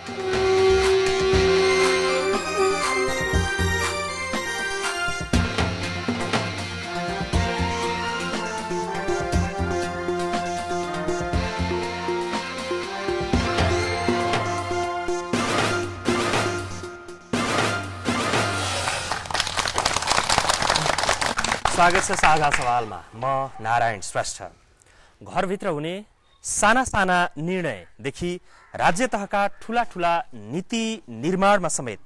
स्वागत छ साझा सवालमा म नारायण श्रेष्ठ घरभित्र हुने साना साना निर्णयदेखि राज्य तहका ठुला ठुला नीति निर्माणमा समेत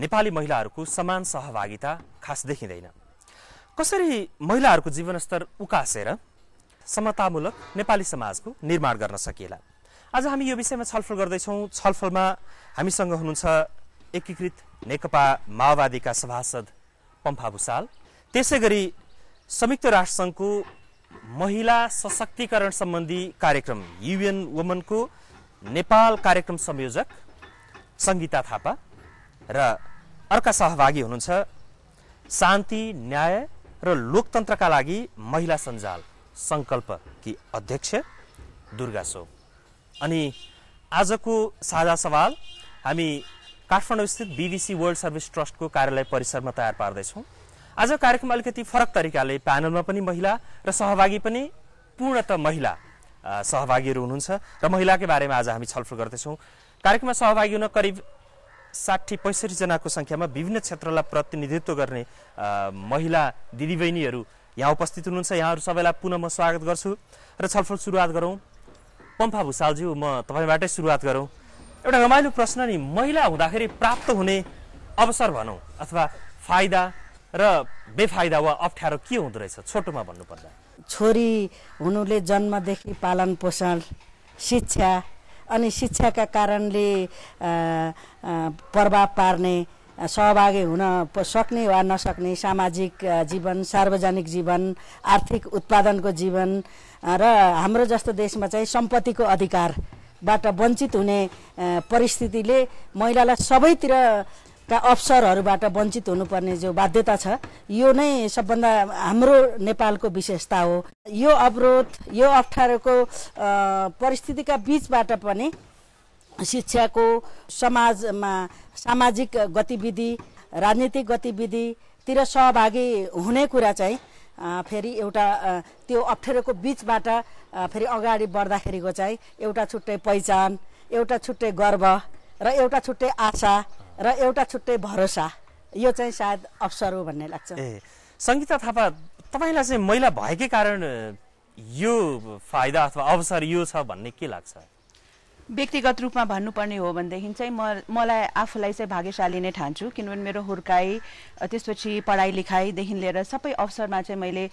नेपाली महिलाहरूको समान सहभागिता खास देखिँदैन कसरी महिलाहरूको जीवनस्तर उकासेर समतामूलक नेपाली समाजको निर्माण गर्न सकिएला आज हामी यो विषयमा छलफल गर्दैछौँ छलफलमा हामीसँग हुनुहुन्छ एकीकृत नेकपा माओवादीका सभासद पम्फा भुषाल त्यसै गरी संयुक्त राष्ट्रसङ्घको महिला सशक्तिकरण सम्बन्धी कार्यक्रम युएन वुमनको नेपाल कार्यक्रम संयोजक सङ्गीता थापा र अर्का सहभागी हुनुहुन्छ शान्ति न्याय र लोकतन्त्रका लागि महिला सञ्जाल सङ्कल्प कि अध्यक्ष दुर्गा सो अनि आजको साझा सवाल हामी काठमाडौँ स्थित बिबिसी वर्ल्ड सर्भिस ट्रस्टको कार्यालय परिसरमा तयार पार्दैछौँ आज कार्यक्रम अलिकति फरक तरिकाले प्यानलमा पनि महिला र सहभागी पनि पूर्णत महिला सहभागीहरू हुनुहुन्छ र महिलाकै बारेमा आज हामी छलफल गर्दैछौँ कार्यक्रममा सहभागी हुन करिब साठी पैँसठी जनाको सङ्ख्यामा विभिन्न क्षेत्रलाई प्रतिनिधित्व गर्ने महिला दिदीबहिनीहरू यहाँ उपस्थित हुनुहुन्छ यहाँहरू सबैलाई पुनः म स्वागत गर्छु र छलफल सुरुवात गरौँ पम्फा भूषालज्यू म तपाईँबाटै सुरुवात गरौँ एउटा रमाइलो प्रश्न नि महिला हुँदाखेरि प्राप्त हुने अवसर भनौँ अथवा फाइदा र बेफाइदा वा अप्ठ्यारो के हुँदो रहेछ छोटोमा भन्नुपर्दा छोरी हुनुले जन्मदेखि पालन पोषण शिक्षा अनि शिक्षाका कारणले प्रभाव पार्ने सहभागी हुन सक्ने वा नसक्ने सामाजिक जीवन सार्वजनिक जीवन आर्थिक उत्पादनको जीवन र हाम्रो जस्तो देशमा चाहिँ सम्पत्तिको अधिकारबाट वञ्चित हुने परिस्थितिले महिलालाई सबैतिर का अवसरहरूबाट वञ्चित हुनुपर्ने जो बाध्यता छ यो नै सबभन्दा हाम्रो नेपालको विशेषता हो यो अवरोध यो अप्ठ्यारोको परिस्थितिका बिचबाट पनि शिक्षाको समाजमा सामाजिक गतिविधि राजनीतिक गतिविधितिर सहभागी हुने कुरा चाहिँ फेरि एउटा त्यो अप्ठ्यारोको बिचबाट फेरि अगाडि बढ्दाखेरिको चाहिँ एउटा छुट्टै पहिचान एउटा छुट्टै गर्व र एउटा छुट्टै आशा र एउटा छुट्टै भरोसा यो चाहिँ सायद अवसर हो भन्ने लाग्छ ए सङ्गीता थापा तपाईँलाई चाहिँ महिला भएकै कारण यो फाइदा अथवा अवसर यो छ भन्ने के लाग्छ व्यक्तिगत रूपमा भन्नुपर्ने हो भनेदेखि चाहिँ म मलाई आफूलाई चाहिँ भाग्यशाली नै ठान्छु किनभने मेरो हुर्काई त्यसपछि पढाइ लेखाइदेखि लिएर सबै अवसरमा चाहिँ मैले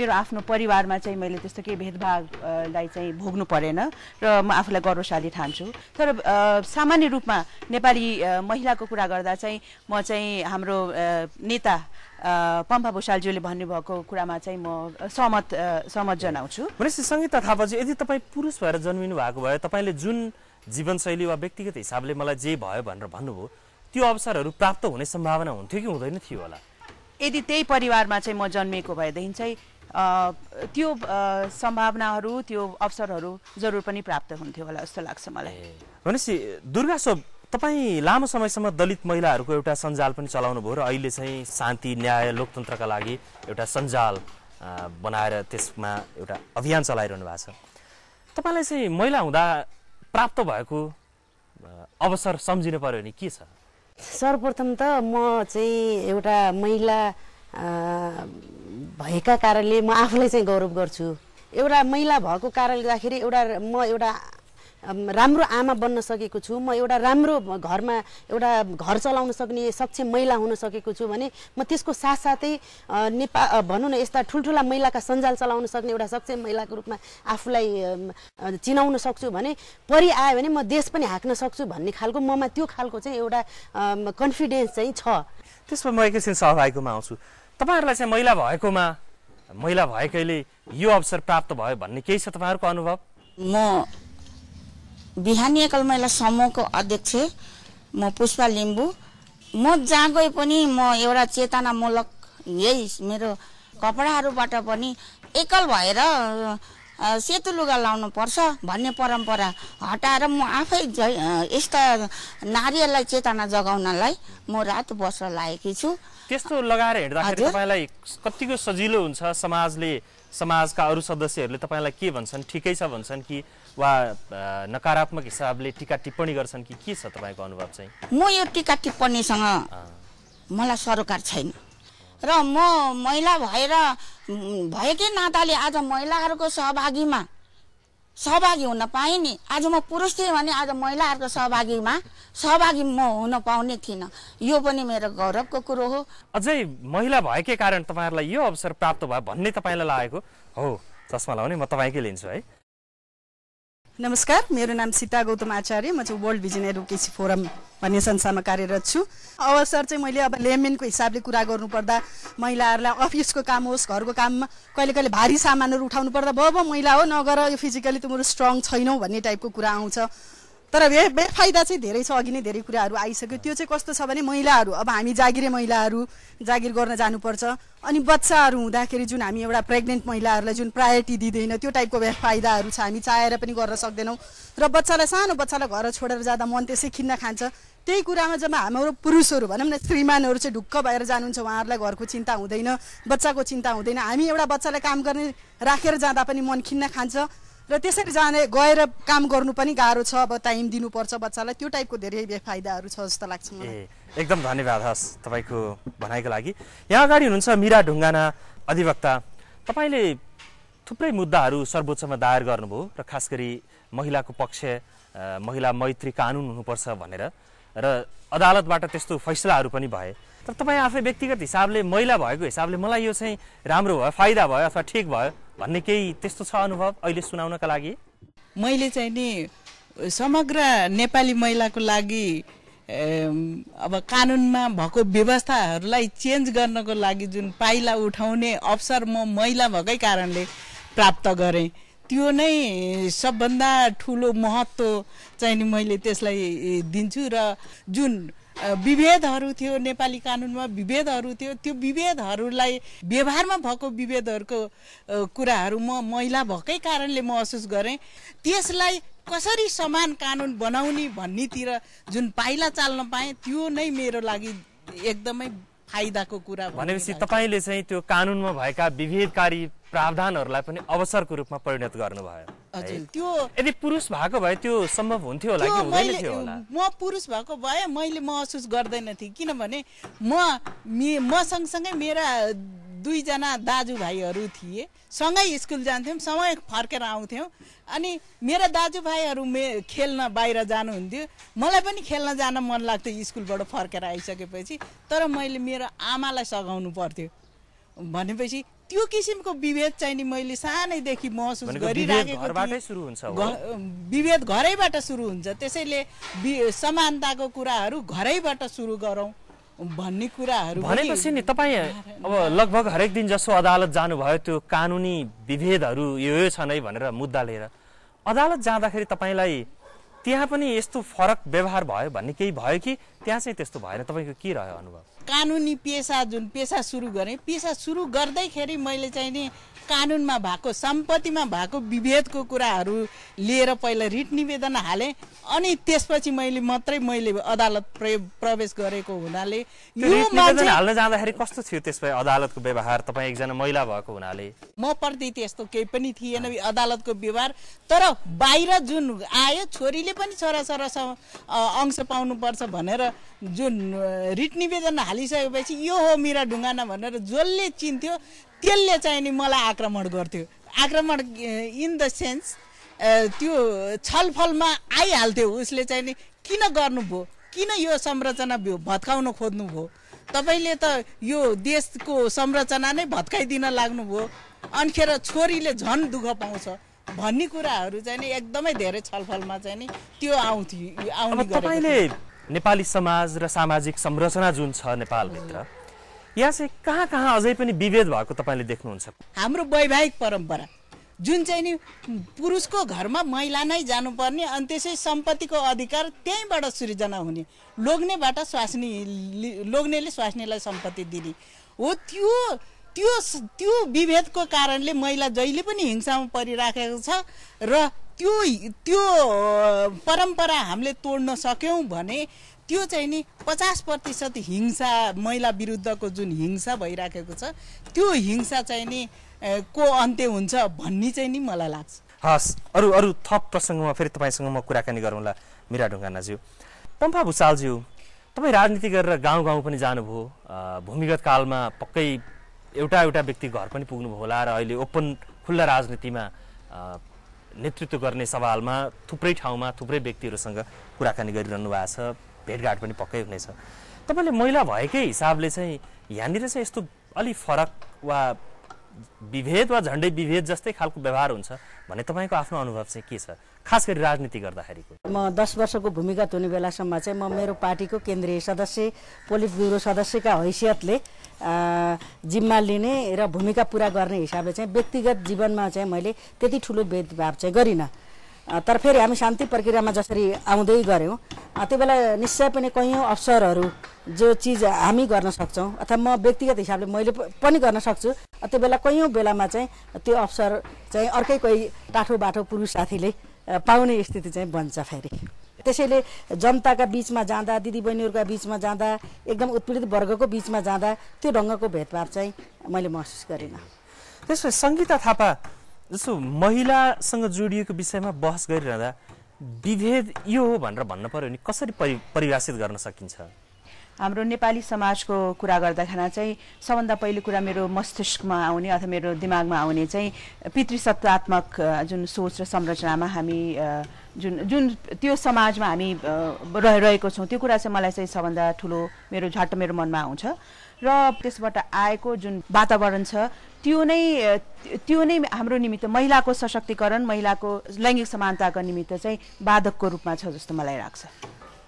मेरो आफ्नो परिवारमा चाहिँ मैले त्यस्तो केही भेदभावलाई चाहिँ भोग्नु परेन र म आफूलाई गौरवशाली ठान्छु तर सामान्य रूपमा नेपाली महिलाको कुरा गर्दा चाहिँ म चाहिँ हाम्रो नेता पम्पा भूषालज्यूले भन्नुभएको कुरामा चाहिँ म सहमत सहमत जनाउँछु भनेपछि सङ्गीता थापाजी यदि तपाईँ पुरुष भएर जन्मिनु भएको भए तपाईँले जुन जीवनशैली वा व्यक्तिगत हिसाबले मलाई जे भयो भनेर भन्नुभयो त्यो अवसरहरू प्राप्त हुने सम्भावना हुन्थ्यो कि हुँदैन थियो होला यदि त्यही परिवारमा चाहिँ म जन्मिएको भएदेखि चाहिँ त्यो सम्भावनाहरू त्यो अवसरहरू जरुर पनि प्राप्त हुन्थ्यो होला जस्तो लाग्छ मलाई भनेपछि दुर्गासोभ तपाईँ लामो समयसम्म दलित महिलाहरूको एउटा सञ्जाल पनि चलाउनु भयो र अहिले चाहिँ शान्ति न्याय लोकतन्त्रका लागि एउटा सञ्जाल बनाएर त्यसमा एउटा अभियान चलाइरहनु भएको छ तपाईँलाई चाहिँ महिला हुँदा प्राप्त भएको अवसर सम्झिनु पर्यो भने के छ सर्वप्रथम त म चाहिँ एउटा महिला भएका कारणले म आफूलाई चाहिँ गौरव गर्छु एउटा महिला भएको कारणले गर्दाखेरि एउटा म एउटा राम्रो आमा बन्न सकेको छु म एउटा राम्रो घरमा एउटा घर चलाउन सक्ने सक्षम महिला हुन सकेको छु भने म त्यसको साथसाथै नेपाल भनौँ न यस्ता ठुल्ठुला महिलाका सञ्जाल चलाउन सक्ने एउटा सक्षम महिलाको रूपमा आफूलाई चिनाउन सक्छु भने परि आयो भने म देश पनि हाँक्न सक्छु भन्ने खालको ममा त्यो खालको चाहिँ एउटा कन्फिडेन्स चाहिँ छ त्यसमा म एकैछिन सहभागीकोमा आउँछु तपाईँहरूलाई चाहिँ महिला भएकोमा महिला भएकैले यो अवसर प्राप्त भयो भन्ने केही छ तपाईँहरूको अनुभव म बिहानी एकल महिला समूहको अध्यक्ष म पुष्पा लिम्बू म जहाँ गए पनि म एउटा चेतनामूलक यही मेरो कपडाहरूबाट पनि एकल भएर सेतो लुगा लाउनु पर्छ भन्ने परम्परा हटाएर म आफै यस्ता नारीहरूलाई चेतना जगाउनलाई म रातो वस्त्र लागेकी छु त्यस्तो लगाएर हेर्दाखेरि तपाईँलाई कतिको सजिलो हुन्छ समाजले समाजका अरू सदस्यहरूले तपाईँलाई के भन्छन् ठिकै छ भन्छन् कि वा नकारात्मक हिसाबले टिका टिप्पणी गर्छन् कि के छ तपाईँको अनुभव चाहिँ म यो टिका टिप्पणीसँग मलाई सरोकार छैन र म महिला भएर भएकै नाताले आज महिलाहरूको सहभागीमा सहभागी हुन पाएँ नि आज म पुरुष थिएँ भने आज महिलाहरूको सहभागीमा सहभागी म हुन पाउने थिइनँ यो पनि मेरो गौरवको कुरो हो अझै महिला भएकै कारण तपाईँहरूलाई यो अवसर प्राप्त भयो भन्ने तपाईँलाई लागेको हो चस्मा लाउने म तपाईँकै लिन्छु है नमस्कार मेरो नाम सीता गौतम आचार्य म चाहिँ वर्ल्ड भिजन एडभोकेसी फोरम भन्ने संस्थामा कार्यरत छु अवसर चाहिँ मैले अब लेमेनको हिसाबले कुरा गर्नुपर्दा महिलाहरूलाई अफिसको काम होस् घरको काममा कहिले कहिले भारी सामानहरू उठाउनु पर्दा भयो महिला हो नगर यो फिजिकली तिम्रो स्ट्रङ छैनौ भन्ने टाइपको कुरा आउँछ तर बे बेफाइदा चाहिँ धेरै छ अघि नै धेरै कुराहरू आइसक्यो त्यो चाहिँ कस्तो छ भने महिलाहरू अब हामी जागिरे महिलाहरू जागिर गर्न जानुपर्छ अनि बच्चाहरू हुँदाखेरि जुन हामी एउटा प्रेग्नेन्ट महिलाहरूलाई जुन प्रायोरिटी दिँदैन त्यो टाइपको बेफाइदाहरू छ हामी चाहेर पनि गर्न सक्दैनौँ र बच्चालाई सानो बच्चालाई घर छोडेर जाँदा मन त्यसै खिन्न खान्छ त्यही कुरामा जब हाम्रो पुरुषहरू भनौँ न श्रीमानहरू चाहिँ ढुक्क भएर जानुहुन्छ उहाँहरूलाई घरको चिन्ता हुँदैन बच्चाको चिन्ता हुँदैन हामी एउटा बच्चालाई काम गर्ने राखेर जाँदा पनि मन खिन्न खान्छ र त्यसरी जाने गएर काम गर्नु पनि गाह्रो छ अब टाइम दिनुपर्छ बच्चालाई त्यो टाइपको धेरै बेफाइदाहरू छ जस्तो लाग्छ ए एकदम धन्यवाद हस् तपाईँको भनाइको लागि यहाँ अगाडि हुनुहुन्छ मिरा ढुङ्गाना अधिवक्ता तपाईँले थुप्रै मुद्दाहरू सर्वोच्चमा दायर गर्नुभयो र खास गरी महिलाको पक्ष महिला मैत्री कानुन हुनुपर्छ भनेर र अदालतबाट त्यस्तो फैसलाहरू पनि भए तर तपाईँ आफै व्यक्तिगत हिसाबले महिला भएको हिसाबले मलाई यो चाहिँ राम्रो भयो फाइदा भयो अथवा ठिक भयो भन्ने केही त्यस्तो छ अनुभव अहिले सुनाउनका लागि मैले चाहिँ नि समग्र नेपाली महिलाको लागि अब कानुनमा भएको व्यवस्थाहरूलाई चेन्ज गर्नको लागि जुन पाइला उठाउने अवसर म महिला भएकै कारणले प्राप्त गरेँ त्यो नै सबभन्दा ठुलो महत्त्व चाहिँ नि मैले त्यसलाई दिन्छु र जुन विभेदहरू थियो नेपाली कानुनमा विभेदहरू थियो त्यो विभेदहरूलाई व्यवहारमा भएको विभेदहरूको कुराहरू म महिला भएकै कारणले महसुस गरेँ त्यसलाई कसरी समान कानुन बनाउने भन्नेतिर जुन पाइला चाल्न पाएँ त्यो नै मेरो लागि एकदमै फाइदाको कुरा भनेपछि तपाईँले चाहिँ त्यो कानुनमा भएका विभेदकारी प्रावधानहरूलाई पनि अवसरको रूपमा परिणत गर्नुभयो त्यो यदि पुरुष भएको भए त्यो सम्भव हुन्थ्यो होला थियो म पुरुष भएको भए मैले महसुस गर्दैन थिएँ किनभने म म सँगसँगै मेरा दुईजना दाजुभाइहरू थिए सँगै स्कुल जान्थ्यौँ सँगै फर्केर आउँथ्यौँ अनि मेरा दाजुभाइहरू मे खेल्न बाहिर जानुहुन्थ्यो मलाई पनि खेल्न जान मन लाग्थ्यो स्कुलबाट फर्केर आइसकेपछि तर मैले मेरो आमालाई सघाउनु पर्थ्यो भनेपछि त्यो किसिमको विभेद चाहिँ नि मैले सानैदेखि महसुस गरिराखेको विभेद घरैबाट सुरु हुन्छ त्यसैले समानताको कुराहरू घरैबाट सुरु गरौँ भन्ने कुराहरू भनेपछि नि तपाईँ अब लगभग हरेक दिन जसो अदालत जानुभयो त्यो कानुनी विभेदहरू यो यो छ नै भनेर मुद्दा लिएर अदालत जाँदाखेरि तपाईँलाई त्यहाँ पनि यस्तो फरक व्यवहार भयो भन्ने केही भयो कि त्यहाँ चाहिँ त्यस्तो भएन तपाईँको के रह्यो अनुभव कानुनी पेसा जुन पेसा सुरु गरेँ पेसा सुरु गर्दैखेरि मैले चाहिँ नि कानुनमा भएको सम्पत्तिमा भएको विभेदको कुराहरू लिएर पहिला रिट निवेदन हालेँ अनि त्यसपछि मैले मात्रै मैले अदालत प्रवेश गरेको हुनाले हाल्न जाँदाखेरि कस्तो थियो त्यसपछि अदालतको व्यवहार तपाईँ एकजना महिला भएको हुनाले म प्रति त्यस्तो केही पनि थिएन अदालतको व्यवहार तर बाहिर जुन आयो छोरीले पनि छोरा छोरासँग अंश पाउनुपर्छ भनेर जुन रिट निवेदन हालिसकेपछि यो हो मेरा ढुङ्गाना भनेर जसले चिन्थ्यो त्यसले चाहिँ नि मलाई आक्रमण गर्थ्यो आक्रमण इन द सेन्स त्यो छलफलमा आइहाल्थ्यो उसले चाहिँ नि किन गर्नुभयो किन यो संरचना भत्काउन खोज्नुभयो तपाईँले त यो देशको संरचना नै भत्काइदिन लाग्नुभयो अनिखेर छोरीले झन् दुःख पाउँछ भन्ने कुराहरू चाहिँ नि एकदमै धेरै छलफलमा चाहिँ नि त्यो आउँथ्यो आउने तपाईँले नेपाली समाज र सामाजिक संरचना जुन छ नेपालभित्र यहाँ चाहिँ कहाँ कहाँ अझै पनि विभेद भएको तपाईँले देख्नुहुन्छ हाम्रो वैवाहिक परम्परा जुन चाहिँ नि पुरुषको घरमा महिला नै जानुपर्ने अनि त्यसै सम्पत्तिको अधिकार त्यहीँबाट सृजना हुने लोग्नेबाट स्वास्नी लोग्नेले स्वास्नीलाई सम्पत्ति दिने हो त्यो त्यो त्यो विभेदको कारणले महिला जहिले पनि हिंसामा परिराखेको छ र त्यो त्यो परम्परा हामीले तोड्न सक्यौँ भने त्यो चाहिँ नि पचास प्रतिशत हिंसा महिला विरुद्धको जुन हिंसा भइराखेको छ त्यो हिंसा चाहिँ नि को अन्त्य हुन्छ भन्ने चाहिँ नि मलाई लाग्छ हस् अरू अरू थप प्रसङ्गमा फेरि तपाईँसँग म कुराकानी गरौँला मिरा ढुङ्गानाज्यू पम्फा भुषालज्यू तपाईँ राजनीति गरेर गाउँ गाउँ पनि जानुभयो भूमिगत कालमा पक्कै एउटा एउटा व्यक्ति घर पनि पुग्नुभयो होला र अहिले ओपन खुल्ला राजनीतिमा नेतृत्व गर्ने सवालमा थुप्रै ठाउँमा थुप्रै व्यक्तिहरूसँग कुराकानी गरिरहनु भएको छ भेटघाट पनि पक्कै हुनेछ तपाईँले महिला भएकै हिसाबले चाहिँ यहाँनिर चाहिँ यस्तो अलिक फरक वा विभेद वा झन्डै विभेद जस्तै खालको व्यवहार हुन्छ भने तपाईँको आफ्नो अनुभव चाहिँ के छ खास गरी राजनीति गर्दाखेरिको म दस वर्षको भूमिगत हुने बेलासम्म चाहिँ म मेरो पार्टीको केन्द्रीय सदस्य पोलिट ब्युरो सदस्यका हैसियतले जिम्मा लिने र भूमिका पुरा गर्ने हिसाबले चाहिँ व्यक्तिगत जीवनमा चाहिँ मैले त्यति ठुलो भेदभाव चाहिँ गरिनँ तर फेरि हामी शान्ति प्रक्रियामा जसरी आउँदै गऱ्यौँ त्यो बेला निश्चय पनि कैयौँ अवसरहरू जो चिज हामी गर्न सक्छौँ अथवा म व्यक्तिगत हिसाबले मैले पनि गर्न सक्छु त्यो बेला कैयौँ बेलामा चाहिँ त्यो अवसर चाहिँ अर्कै कोही टाठो बाठो पुरुष साथीले पाउने स्थिति चाहिँ बन्छ फेरि त्यसैले जनताका बिचमा जाँदा दिदीबहिनीहरूका बिचमा जाँदा एकदम उत्पीडित वर्गको बिचमा जाँदा त्यो ढङ्गको भेदभाव चाहिँ मैले महसुस गरिनँ त्यसपछि सङ्गीता थापा जस्तो महिलासँग जोडिएको विषयमा बहस गरिरहँदा विभेद यो हो भनेर भन्न पर्यो भने कसरी परि परिभाषित गर्न सकिन्छ हाम्रो नेपाली समाजको कुरा गर्दाखेरि चाहिँ सबभन्दा पहिलो कुरा मेरो मस्तिष्कमा आउने अथवा मेरो दिमागमा आउने चाहिँ सत्तात्मक जुन सोच र संरचनामा हामी जुन जुन त्यो समाजमा हामी रहेको छौँ त्यो कुरा चाहिँ मलाई चाहिँ सबभन्दा ठुलो मेरो झट्ट मेरो मनमा आउँछ र त्यसबाट आएको जुन वातावरण छ त्यो नै त्यो नै हाम्रो निमित्त महिलाको सशक्तिकरण महिलाको लैङ्गिक समानताको निमित्त चाहिँ बाधकको रूपमा छ जस्तो मलाई लाग्छ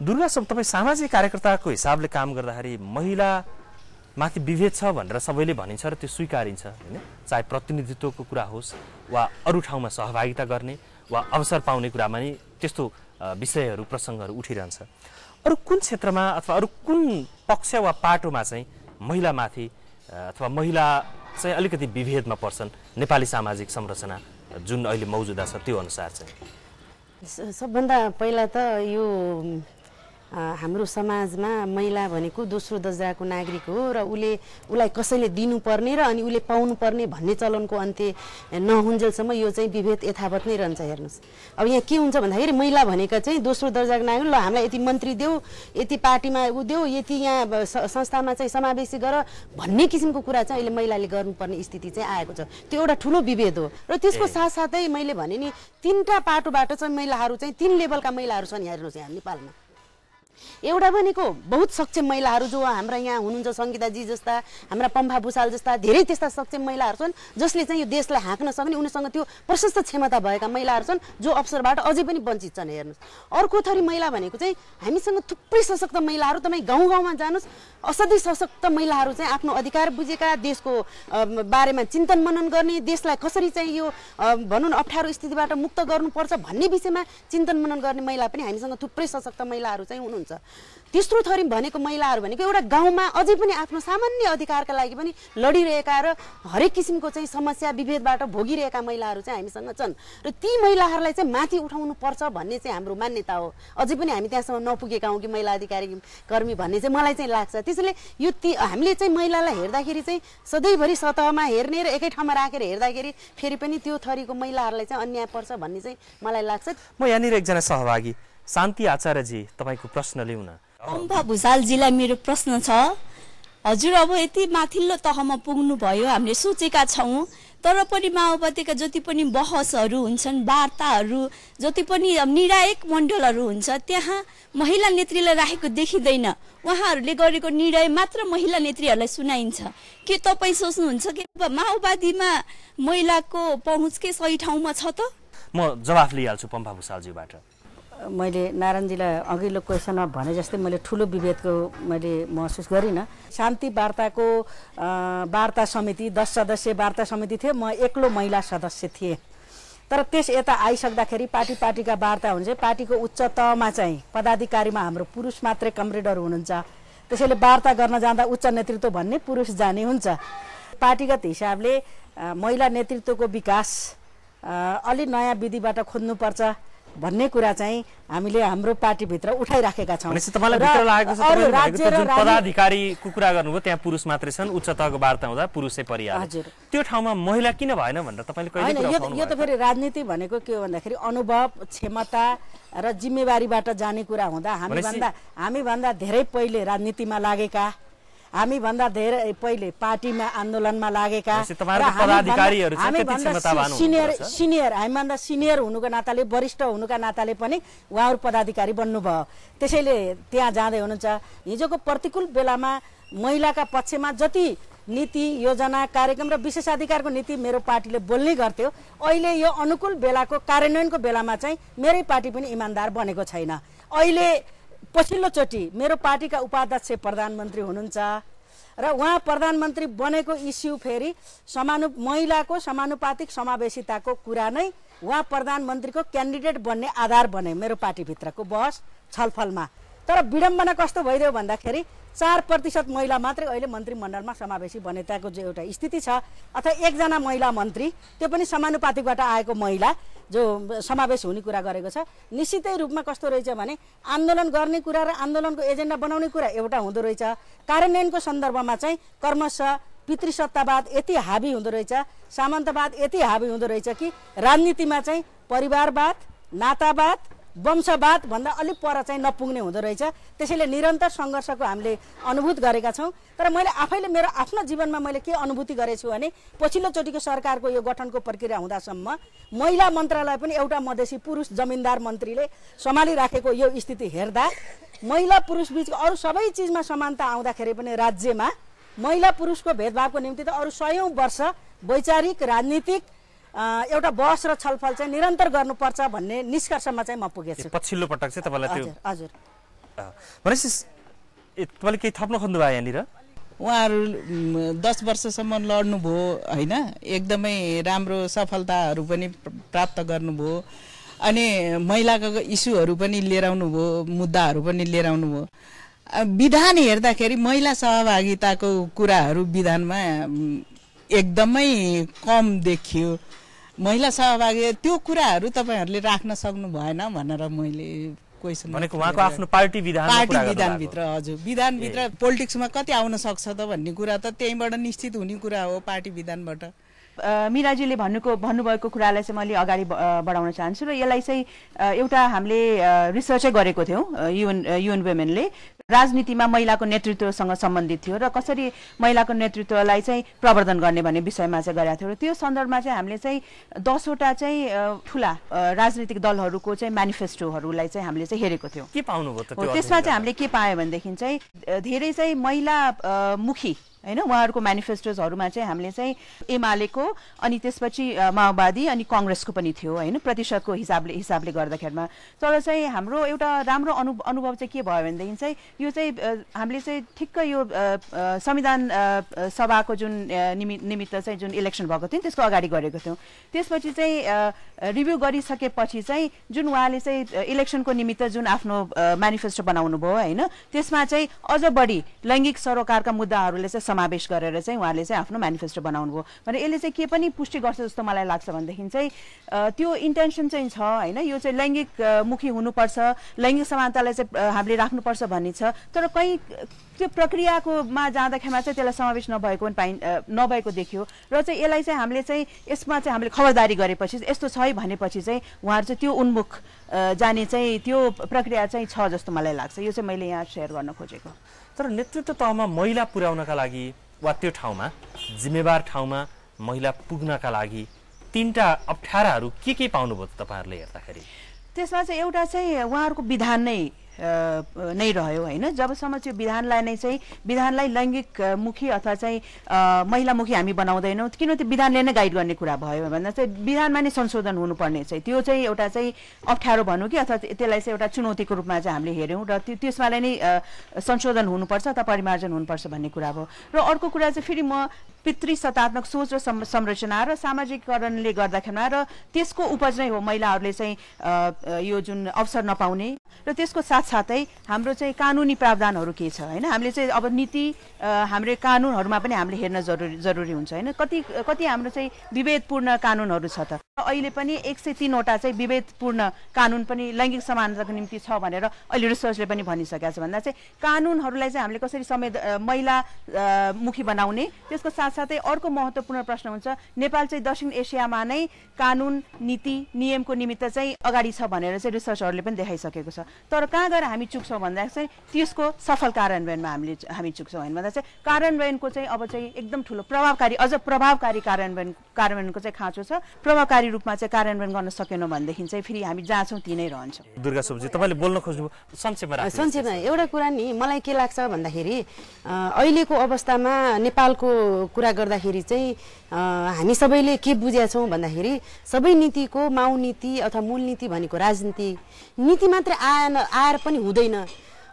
दुर्गा सब तपाईँ सामाजिक कार्यकर्ताको हिसाबले काम गर्दाखेरि महिला माथि विभेद छ भनेर सबैले भनिन्छ र त्यो स्वीकारिन्छ होइन चाहे प्रतिनिधित्वको कुरा होस् वा अरू ठाउँमा सहभागिता गर्ने वा अवसर पाउने कुरामा नै त्यस्तो विषयहरू प्रसङ्गहरू उठिरहन्छ अरू कुन क्षेत्रमा अथवा अरू कुन पक्ष वा पाटोमा चाहिँ महिलामाथि अथवा महिला चाहिँ अलिकति विभेदमा पर्छन् नेपाली सामाजिक संरचना जुन अहिले मौजुदा छ त्यो अनुसार चाहिँ सबभन्दा पहिला त यो हाम्रो समाजमा महिला भनेको दोस्रो दर्जाको नागरिक हो र उसले उसलाई कसैले दिनुपर्ने र अनि उसले पाउनुपर्ने भन्ने चलनको अन्त्य नहुन्जेलसम्म यो चाहिँ विभेद यथावत नै रहन्छ हेर्नुहोस् अब यहाँ के हुन्छ भन्दाखेरि महिला भनेका चाहिँ दोस्रो दर्जाको नागरिक ल हामीलाई यति मन्त्री देऊ यति पार्टीमा ऊ देऊ यति यहाँ संस्थामा चाहिँ समावेशी गर भन्ने किसिमको कुरा चाहिँ अहिले महिलाले गर्नुपर्ने स्थिति चाहिँ आएको छ त्यो एउटा ठुलो विभेद हो र त्यसको साथसाथै मैले भने नि तिनवटा पाटोबाट चाहिँ महिलाहरू चाहिँ तिन लेभलका महिलाहरू छन् यहाँ हेर्नुहोस् यहाँ नेपालमा एउटा भनेको बहुत सक्षम महिलाहरू जो हाम्रा यहाँ हुनुहुन्छ सङ्गीताजी जस्ता हाम्रा पम्फा भूषाल जस्ता धेरै त्यस्ता सक्षम महिलाहरू छन् जसले चाहिँ यो देशलाई हाँक्न सक्ने उनीसँग त्यो प्रशस्त क्षमता भएका महिलाहरू छन् जो अवसरबाट अझै पनि वञ्चित छन् हेर्नुहोस् अर्को थरी महिला भनेको चाहिँ हामीसँग थुप्रै सशक्त महिलाहरू तपाईँ गाउँ गाउँमा जानुहोस् असाध्यै सशक्त महिलाहरू चाहिँ आफ्नो अधिकार बुझेका देशको बारेमा चिन्तन मनन गर्ने देशलाई कसरी चाहिँ यो भनौँ न अप्ठ्यारो स्थितिबाट मुक्त गर्नुपर्छ भन्ने विषयमा चिन्तन मनन गर्ने महिला पनि हामीसँग थुप्रै सशक्त महिलाहरू चाहिँ हुनुहुन्छ हुन्छ तेस्रो थरी भनेको महिलाहरू भनेको एउटा गाउँमा अझै पनि आफ्नो सामान्य अधिकारका लागि पनि लडिरहेका र हरेक किसिमको चाहिँ समस्या विभेदबाट भोगिरहेका महिलाहरू चाहिँ हामीसँग छन् र ती महिलाहरूलाई चाहिँ माथि उठाउनु पर्छ भन्ने चाहिँ हाम्रो मान्यता हो अझै पनि हामी त्यहाँसम्म नपुगेका हौँ कि महिला अधिकारी कर्मी भन्ने चाहिँ मलाई चाहिँ लाग्छ त्यसैले यो ती हामीले चाहिँ महिलालाई हेर्दाखेरि चाहिँ सधैँभरि सतहमा हेर्ने र एकै ठाउँमा राखेर हेर्दाखेरि फेरि पनि त्यो थरीको महिलाहरूलाई चाहिँ अन्याय पर्छ भन्ने चाहिँ मलाई लाग्छ म यहाँनिर एकजना सहभागी शान्ति आचार्यजी तपाईँको प्रश्न लिउन अम्बा भुषालजीलाई मेरो प्रश्न छ हजुर अब यति माथिल्लो तहमा पुग्नु भयो हामीले सोचेका छौँ तर पनि माओवादीका जति पनि बहसहरू हुन्छन् वार्ताहरू जति पनि निर्णायक मण्डलहरू हुन्छ त्यहाँ महिला नेत्रीलाई राखेको देखिँदैन उहाँहरूले गरेको निर्णय मात्र महिला नेत्रीहरूलाई सुनाइन्छ के तपाईँ सोच्नुहुन्छ कि माओवादीमा महिलाको पहुँच के सही ठाउँमा छ त म जवाफ लिइहाल्छु पम्पा भुषालज्यूबाट मैले नारायणजीलाई अघिल्लो क्वेसनमा भने जस्तै मैले ठुलो विभेदको मैले महसुस गरिनँ शान्ति वार्ताको वार्ता समिति दस सदस्य वार्ता समिति थियो म एक्लो महिला सदस्य थिएँ तर त्यस यता आइसक्दाखेरि पार्टी पार्टीका वार्ता हुन्छ पार्टीको उच्च तहमा चाहिँ पदाधिकारीमा हाम्रो पुरुष मात्रै कमरेडहरू हुनुहुन्छ त्यसैले वार्ता गर्न जाँदा उच्च नेतृत्व भन्ने पुरुष जाने हुन्छ पार्टीगत हिसाबले महिला नेतृत्वको विकास अलि नयाँ विधिबाट खोज्नुपर्छ भन्ने कुरा चाहिँ हामीले हाम्रो पार्टीभित्र उठाइराखेका छौँ पदाधिकारीको कुरा गर्नुभयो त्यहाँ पुरुष मात्रै छन् उच्च तहको वार्ता हुँदा पुरुषै हजुर त्यो ठाउँमा महिला किन भएन भनेर तपाईँले यो त फेरि राजनीति भनेको के हो भन्दाखेरि अनुभव क्षमता र जिम्मेवारीबाट जाने कुरा हुँदा हामीभन्दा हामीभन्दा धेरै पहिले राजनीतिमा लागेका हामीभन्दा धेरै पहिले पार्टीमा आन्दोलनमा लागेका सिनियर सिनियर हामीभन्दा सिनियर हुनुको नाताले वरिष्ठ हुनुका नाताले पनि उहाँहरू पदाधिकारी बन्नुभयो त्यसैले त्यहाँ जाँदै हुनुहुन्छ हिजोको प्रतिकूल बेलामा महिलाका पक्षमा जति नीति योजना कार्यक्रम र विशेषाधिकारको नीति मेरो पार्टीले बोल्ने गर्थ्यो अहिले यो अनुकूल बेलाको कार्यान्वयनको बेलामा चाहिँ मेरै पार्टी पनि इमान्दार बनेको छैन अहिले पछिल्लो पछिल्लोचोटि मेरो पार्टीका उपाध्यक्ष प्रधानमन्त्री हुनुहुन्छ र उहाँ प्रधानमन्त्री बनेको इस्यु फेरि समानु महिलाको समानुपातिक समावेशिताको कुरा नै उहाँ प्रधानमन्त्रीको क्यान्डिडेट बन्ने आधार बने मेरो पार्टीभित्रको बहस छलफलमा तर विडम्बना कस्तो भइदियो भन्दाखेरि चार प्रतिशत महिला मात्रै अहिले मन्त्रीमण्डलमा समावेशी बनेताको जो एउटा स्थिति छ अथवा एकजना महिला मन्त्री त्यो पनि समानुपातिकबाट आएको महिला जो समावेश हुने कुरा गरेको छ निश्चितै रूपमा कस्तो रहेछ भने आन्दोलन गर्ने कुरा र आन्दोलनको एजेन्डा बनाउने कुरा एउटा हुँदो रहेछ कार्यान्वयनको सन्दर्भमा चाहिँ कर्मश पितृसत्तावाद यति हाबी हुँदो रहेछ सामन्तवाद यति हाबी हुँदो रहेछ कि राजनीतिमा चाहिँ परिवारवाद नातावाद वंशवादभन्दा अलिक पर चाहिँ नपुग्ने हुँदो रहेछ त्यसैले निरन्तर सङ्घर्षको हामीले अनुभूत गरेका छौँ तर मैले आफैले मेरो आफ्नो जीवनमा मैले के अनुभूति गरेछु भने पछिल्लोचोटिको सरकारको यो गठनको प्रक्रिया हुँदासम्म महिला मन्त्रालय पनि एउटा मधेसी पुरुष जमिनदार मन्त्रीले सम्हालिराखेको यो स्थिति हेर्दा महिला पुरुष बिचको अरू सबै चिजमा समानता आउँदाखेरि पनि राज्यमा महिला पुरुषको भेदभावको निम्ति त अरू सयौँ वर्ष वैचारिक राजनीतिक एउटा बहस र छलफल चाहिँ निरन्तर गर्नुपर्छ भन्ने निष्कर्षमा चाहिँ म पुगेछु पछिल्लो पटक चाहिँ तपाईँलाई हजुर भनेपछि तपाईँले केही थप्न खोज्नु भयो यहाँनिर उहाँहरू दस वर्षसम्म लड्नुभयो होइन एकदमै राम्रो सफलताहरू पनि प्राप्त गर्नुभयो अनि महिलाको इस्युहरू पनि लिएर आउनुभयो मुद्दाहरू पनि लिएर आउनुभयो विधान हेर्दाखेरि महिला सहभागिताको कुराहरू विधानमा एकदमै कम देखियो महिला सहभागी त्यो कुराहरू तपाईँहरूले राख्न सक्नु भएन भनेर मैले भनेको आफ्नो पार्टी विधान पार्टी विधानभित्र हजुर विधानभित्र पोलिटिक्समा कति आउन सक्छ त भन्ने कुरा त त्यहीँबाट निश्चित हुने कुरा हो पार्टी विधानबाट मिराजीले भन्नुको भन्नुभएको कुरालाई चाहिँ मैले अगाडि बढाउन चाहन्छु र यसलाई चाहिँ एउटा हामीले रिसर्चै गरेको थियौँ युएन युएन वुमेनले राजनीतिमा महिलाको नेतृत्वसँग सम्बन्धित थियो र कसरी महिलाको नेतृत्वलाई चाहिँ प्रवर्धन गर्ने भन्ने विषयमा चाहिँ गरेका थियौँ र त्यो सन्दर्भमा चाहिँ हामीले चाहिँ दसवटा चाहिँ ठुला राजनीतिक दलहरूको चाहिँ म्यानिफेस्टोहरूलाई चाहिँ हामीले चाहिँ हेरेको थियौँ के पाउनुभयो त्यसमा चाहिँ हामीले के पायौँ भनेदेखि चाहिँ धेरै चाहिँ महिला मुखी होइन उहाँहरूको म्यानिफेस्टोजहरूमा चाहिँ हामीले चाहिँ एमालेको अनि त्यसपछि माओवादी अनि कङ्ग्रेसको पनि थियो होइन प्रतिशतको हिसाबले हिसाबले गर्दाखेरिमा तर चाहिँ हाम्रो एउटा राम्रो अनु अनुभव चाहिँ के भयो भनेदेखि चाहिँ यो चाहिँ हामीले चाहिँ ठिक्क यो संविधान सभाको जुन निमित्त चाहिँ जुन इलेक्सन भएको थियो त्यसको अगाडि गरेको थियौँ त्यसपछि चाहिँ रिभ्यू गरिसकेपछि चाहिँ जुन उहाँले चाहिँ इलेक्सनको निमित्त जुन आफ्नो म्यानिफेस्टो बनाउनु भयो होइन त्यसमा चाहिँ अझ बढी लैङ्गिक सरोकारका मुद्दाहरूले चाहिँ समावेश गरेर चाहिँ उहाँले चाहिँ आफ्नो म्यानिफेस्टो भयो भने यसले चाहिँ के पनि पुष्टि गर्छ जस्तो मलाई लाग्छ भनेदेखि चाहिँ त्यो इन्टेन्सन चाहिँ छ होइन यो चाहिँ लैङ्गिक मुखी हुनुपर्छ लैङ्गिक समानतालाई चाहिँ हामीले राख्नुपर्छ भन्ने छ तर कहीँ त्यो प्रक्रियाकोमा जाँदाखेरिमा चाहिँ त्यसलाई समावेश नभएको पाइ नभएको देखियो र चाहिँ यसलाई चाहिँ हामीले चाहिँ यसमा चाहिँ हामीले खबरदारी गरेपछि यस्तो छ है भनेपछि चाहिँ उहाँहरू चाहिँ त्यो उन्मुख जाने चाहिँ त्यो प्रक्रिया चाहिँ छ जस्तो मलाई लाग्छ यो चाहिँ मैले यहाँ सेयर गर्न खोजेको तर नेतृत्व तहमा महिला पुर्याउनका लागि वा त्यो ठाउँमा जिम्मेवार ठाउँमा महिला पुग्नका लागि तिनवटा अप्ठ्याराहरू के के पाउनुभयो तपाईँहरूले हेर्दाखेरि त्यसमा चाहिँ एउटा चाहिँ उहाँहरूको विधान नै नै रह्यो होइन जबसम्म त्यो विधानलाई नै चाहिँ विधानलाई लैङ्गिक मुखी अथवा चाहिँ महिलामुखी हामी बनाउँदैनौँ किन त्यो विधानले नै गाइड गर्ने कुरा भयो भन्दा चाहिँ विधानमा नै संशोधन हुनुपर्ने चाहिँ त्यो चाहिँ एउटा चाहिँ अप्ठ्यारो भनौँ कि अथवा त्यसलाई चाहिँ एउटा चुनौतीको रूपमा चाहिँ हामीले हेऱ्यौँ र त्यो त्यसमालाई नै संशोधन हुनुपर्छ अथवा परिमार्जन हुनुपर्छ भन्ने कुरा भयो र अर्को कुरा चाहिँ फेरि म पितृ सतात्मक सोच र संरचना र सामाजिकरणले गर्दाखेरिमा र त्यसको उपज नै हो महिलाहरूले चाहिँ यो जुन अवसर नपाउने र त्यसको साथसाथै हाम्रो चाहिँ कानुनी प्रावधानहरू के छ होइन हामीले चाहिँ अब नीति हाम्रो कानुनहरूमा पनि हामीले हेर्न जरुरी जरुरी हुन्छ होइन कति कति हाम्रो चाहिँ विभेदपूर्ण कानुनहरू छ त अहिले पनि एक सय तिनवटा चाहिँ विभेदपूर्ण कानुन पनि लैङ्गिक समानताको निम्ति छ भनेर अहिले रिसर्चले पनि भनिसकेका छ भन्दा चाहिँ कानुनहरूलाई चाहिँ हामीले कसरी समेत महिला मुखी बनाउने त्यसको साथ साथसाथै अर्को महत्त्वपूर्ण प्रश्न हुन्छ नेपाल चाहिँ दक्षिण एसियामा नै कानुन नीति नियमको निमित्त चाहिँ अगाडि छ भनेर चाहिँ रिसर्चहरूले पनि देखाइसकेको छ तर कहाँ गएर हामी चुक्छौँ भन्दा चाहिँ त्यसको सफल कार्यान्वयनमा हामीले हामी चुक्छौँ होइन भन्दा चाहिँ कार्यान्वयनको चाहिँ अब चाहिँ एकदम ठुलो प्रभावकारी अझ प्रभावकारी कार्यान्वयन कार्यान्वयनको चाहिँ खाँचो छ प्रभावकारी रूपमा चाहिँ कार्यान्वयन गर्न सकेनौँ भनेदेखि चाहिँ फेरि हामी जाँचौँ ती नै रहन्छौँ दुर्गा सुब्जी तपाईँले बोल्न खोज्नु संक्षेपमा संक्षेपमा एउटा कुरा नि मलाई के लाग्छ भन्दाखेरि अहिलेको अवस्थामा नेपालको कुरा गर्दाखेरि चाहिँ हामी सबैले के बुझेका छौँ भन्दाखेरि सबै नीतिको माउ नीति अथवा मूल नीति भनेको राजनीति नीति मात्रै आएन आएर पनि हुँदैन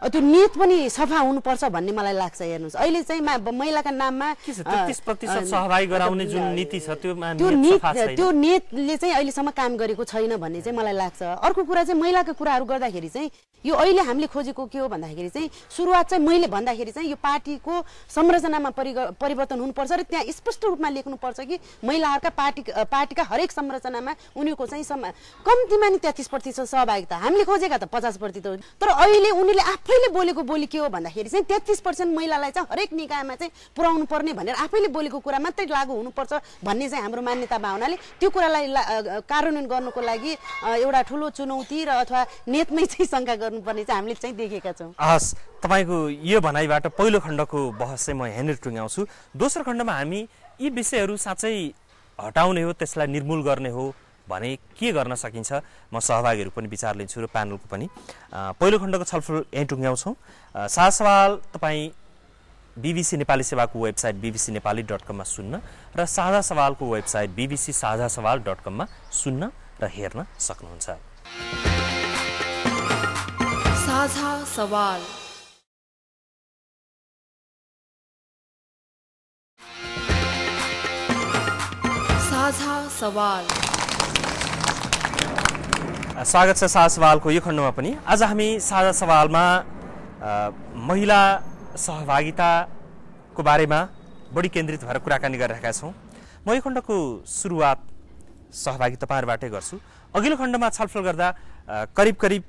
त्यो नियत पनि सफा हुनुपर्छ भन्ने मलाई लाग्छ हेर्नुहोस् अहिले चाहिँ महिलाका नाममा सहभागी गराउने जुन नीति छ त्यो त्यो नेतले चाहिँ अहिलेसम्म काम गरेको छैन भन्ने चाहिँ मलाई लाग्छ अर्को कुरा चाहिँ महिलाको कुराहरू गर्दाखेरि चाहिँ यो अहिले हामीले खोजेको के हो भन्दाखेरि चाहिँ सुरुवात चाहिँ मैले भन्दाखेरि चाहिँ यो पार्टीको संरचनामा परि परिवर्तन हुनुपर्छ र त्यहाँ स्पष्ट रूपमा लेख्नुपर्छ कि महिलाहरूका पार्टी पार्टीका हरेक संरचनामा उनीहरूको चाहिँ कम्तीमा नि तेत्तिस प्रतिशत सहभागिता हामीले खोजेका त पचास प्रतिशत तर अहिले उनीहरूले आफ्नो आफैले बोलेको बोली के हो भन्दाखेरि चाहिँ तेत्तिस पर्सेन्ट महिलालाई चाहिँ हरेक निकायमा चाहिँ पुर्याउनु पर्ने भनेर आफैले बोलेको कुरा मात्रै लागु हुनुपर्छ भन्ने चाहिँ हाम्रो मान्यता भावनाले त्यो कुरालाई कार्यान्वयन गर्नुको लागि एउटा ठुलो चुनौती र अथवा नेतमै चाहिँ शङ्का गर्नुपर्ने चाहिँ हामीले चाहिँ देखेका छौँ हस् तपाईँको यो भनाइबाट पहिलो खण्डको बहस चाहिँ म यहाँनिर टुङ्ग्याउँछु दोस्रो खण्डमा हामी यी विषयहरू साँच्चै हटाउने हो त्यसलाई निर्मूल गर्ने हो भने के गर्न सकिन्छ म सहभागीहरू पनि विचार लिन्छु र प्यानलको पनि पहिलो खण्डको छलफल यहीँ टुङ्ग्याउँछौँ साझा सवाल तपाईँ बिबिसी नेपाली सेवाको वेबसाइट बिबिसी नेपाली डट कममा सुन्न र साझा सवालको वेबसाइट बिबिसी साझा सवाल डट कममा सुन्न र हेर्न सक्नुहुन्छ साझा सवाल स्वागत छ साझा सवालको यो खण्डमा पनि आज हामी साझा सवालमा महिला सहभागिताको बारेमा बढी केन्द्रित भएर कुराकानी गरिरहेका छौँ म यो खण्डको सुरुवात सहभागी तपाईँहरूबाटै गर्छु अघिल्लो खण्डमा छलफल गर्दा करिब करिब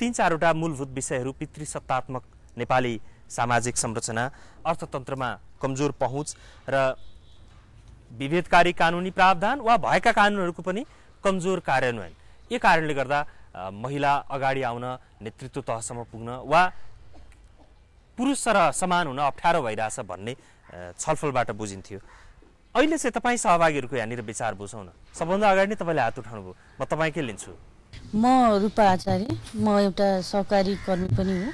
तिन चारवटा मूलभूत विषयहरू पितृसत्तात्मक नेपाली सामाजिक संरचना अर्थतन्त्रमा कमजोर पहुँच र विभेदकारी कानुनी प्रावधान वा भएका कानुनहरूको पनि कमजोर कार्यान्वयन यही कारणले गर्दा महिला अगाडि आउन नेतृत्व तहसम्म पुग्न वा पुरुष र समान हुन अप्ठ्यारो भइरहेछ भन्ने छलफलबाट बुझिन्थ्यो अहिले चाहिँ तपाईँ सहभागीहरूको यहाँनिर विचार बुझौँ न सबभन्दा अगाडि नै तपाईँले हात उठाउनुभयो म तपाईँकै लिन्छु म रूपा आचार्य म एउटा सहकारी कर्मी पनि हो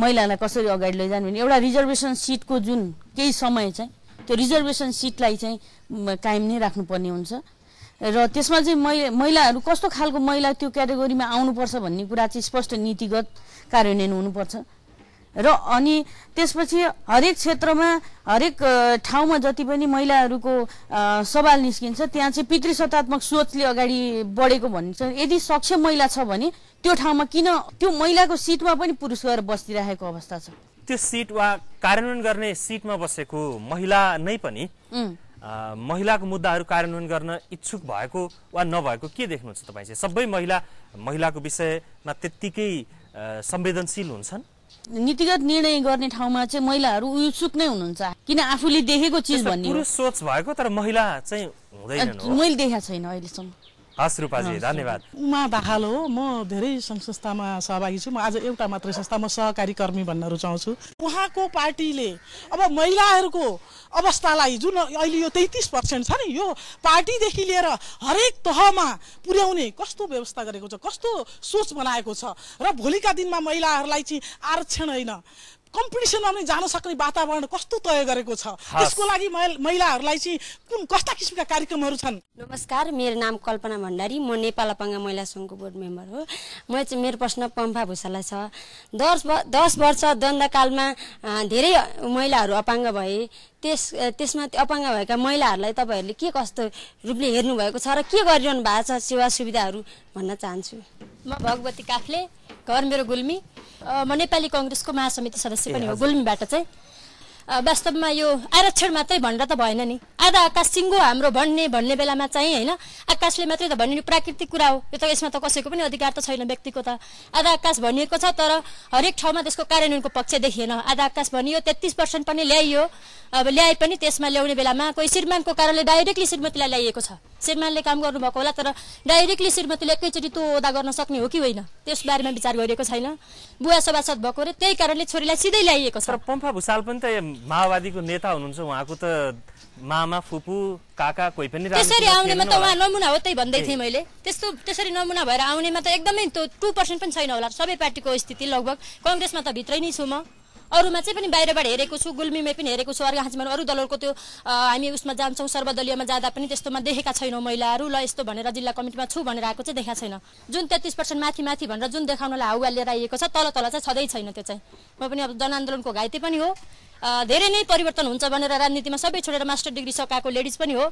महिलालाई कसरी अगाडि लैजानु भने एउटा रिजर्भेसन सिटको जुन केही समय चाहिँ त्यो रिजर्भेसन सिटलाई चाहिँ कायम नै राख्नुपर्ने हुन्छ र त्यसमा चाहिँ मै महिलाहरू कस्तो खालको महिला त्यो क्याटेगोरीमा आउनुपर्छ भन्ने कुरा चाहिँ स्पष्ट नीतिगत कार्यान्वयन हुनुपर्छ र अनि त्यसपछि हरेक क्षेत्रमा हरेक ठाउँमा जति पनि महिलाहरूको सवाल निस्किन्छ त्यहाँ चाहिँ पितृ सत्तात्मक सोचले अगाडि बढेको भनिन्छ यदि सक्षम महिला छ भने त्यो ठाउँमा किन त्यो महिलाको सिटमा पनि पुरुष गएर बसिरहेको अवस्था छ त्यो सिट वा कार्यान्वयन गर्ने सिटमा बसेको महिला नै पनि महिलाको मुद्दाहरू कार्यान्वयन गर्न इच्छुक भएको वा नभएको के देख्नुहुन्छ तपाईँ चाहिँ सबै महिला महिलाको विषयमा त्यत्तिकै संवेदनशील हुन्छन् नीतिगत निर्णय गर्ने ठाउँमा चाहिँ महिलाहरू उत्सुक नै हुनुहुन्छ किन आफूले देखेको चिज भन्ने सोच भएको तर महिला चाहिँ मैले देखाएको छैन अहिलेसम्म हस् रूपाजी धन्यवाद उमा दाहाल हो म धेरै सङ्घ संस्थामा सहभागी छु म आज एउटा मात्रै संस्था म सहकारी कर्मी भन्न रुचाउँछु उहाँको पार्टीले अब महिलाहरूको अवस्थालाई जुन अहिले यो तेत्तिस पर्सेन्ट छ नि यो पार्टीदेखि लिएर हरेक तहमा पुर्याउने कस्तो व्यवस्था गरेको छ कस्तो सोच बनाएको छ र भोलिका दिनमा महिलाहरूलाई चाहिँ आरक्षण होइन कम्पिटिसनमा पनि जान सक्ने वातावरण कस्तो तय गरेको छ त्यसको लागि महिलाहरूलाई चाहिँ कुन कस्ता किसिमका कार्यक्रमहरू छन् नमस्कार मेरो नाम कल्पना भण्डारी म नेपाल अपाङ्ग महिला सङ्घको बोर्ड मेम्बर हो म चाहिँ मेरो प्रश्न पम्फा भूषाला छ दस दस वर्ष द्वन्दकालमा धेरै महिलाहरू अपाङ्ग भए त्यस त्यसमा अपाङ्ग भएका महिलाहरूलाई तपाईँहरूले के कस्तो रूपले हेर्नुभएको छ र के गरिरहनु भएको छ सेवा सुविधाहरू भन्न चाहन्छु म भगवती काफ्ले घर मेरो गुल्मी म नेपाली कङ्ग्रेसको महासमिति सदस्य पनि हो गुल्मीबाट चाहिँ वास्तवमा यो आरक्षण मात्रै भनेर त भएन नि आधा आकाश सिङ्गो हाम्रो भन्ने भन्ने बेलामा चाहिँ होइन आकाशले मात्रै त भन्ने प्राकृतिक कुरा हो यो त यसमा त कसैको पनि अधिकार त छैन व्यक्तिको त आधा आकाश भनिएको छ तर हरेक ठाउँमा त्यसको कार्यान्वयनको पक्ष देखिएन आधा आकाश भनियो तेत्तिस पर्सेन्ट पनि ल्याइयो अब ल्याए पनि त्यसमा ल्याउने बेलामा कोही श्रीमानको कारणले डाइरेक्टली श्रीमतीलाई ल्याइएको छ श्रीमानले काम गर्नुभएको होला तर डाइरेक्टली श्रीमतीले एकैचोटि त्यो ओदा गर्न सक्ने हो कि होइन त्यस बारेमा विचार गरिएको छैन बुवा सभासद भएको र त्यही कारणले छोरीलाई सिधै ल्याइएको छ पम्फा भुसाल पनि त माओवादीको नेता हुनुहुन्छ उहाँको त मामा फुपु काका कोही पनि त्यसरी आउनेमा त उहाँ नमुना हो त्यही भन्दै थिएँ मैले त्यस्तो त्यसरी नमुना भएर आउनेमा त एकदमै त्यो टु पर्सेन्ट पनि छैन होला सबै पार्टीको स्थिति लगभग कङ्ग्रेसमा त भित्रै नै छु म अरूमा चाहिँ पनि बाहिरबाट हेरेको छु गुल्मीमै पनि हेरेको छु अर्घाँचमा अरू दलहरूको त्यो हामी उसमा जान्छौँ सर्वदलीयमा जाँदा पनि त्यस्तोमा देखेका छैनौँ महिलाहरू ल यस्तो भनेर जिल्ला कमिटीमा छु भनेर आएको चाहिँ देखाएको छैन जुन तेत्तिस पर्सेन्ट माथि माथि भनेर जुन देखाउनलाई हावा लिएर आइएको छ तल तल चाहिँ छँदै छैन त्यो चाहिँ म पनि अब जनआन्दोलनको घाइते पनि हो धेरै नै परिवर्तन हुन्छ भनेर राजनीतिमा सबै छोडेर मास्टर डिग्री सकाएको लेडिज पनि हो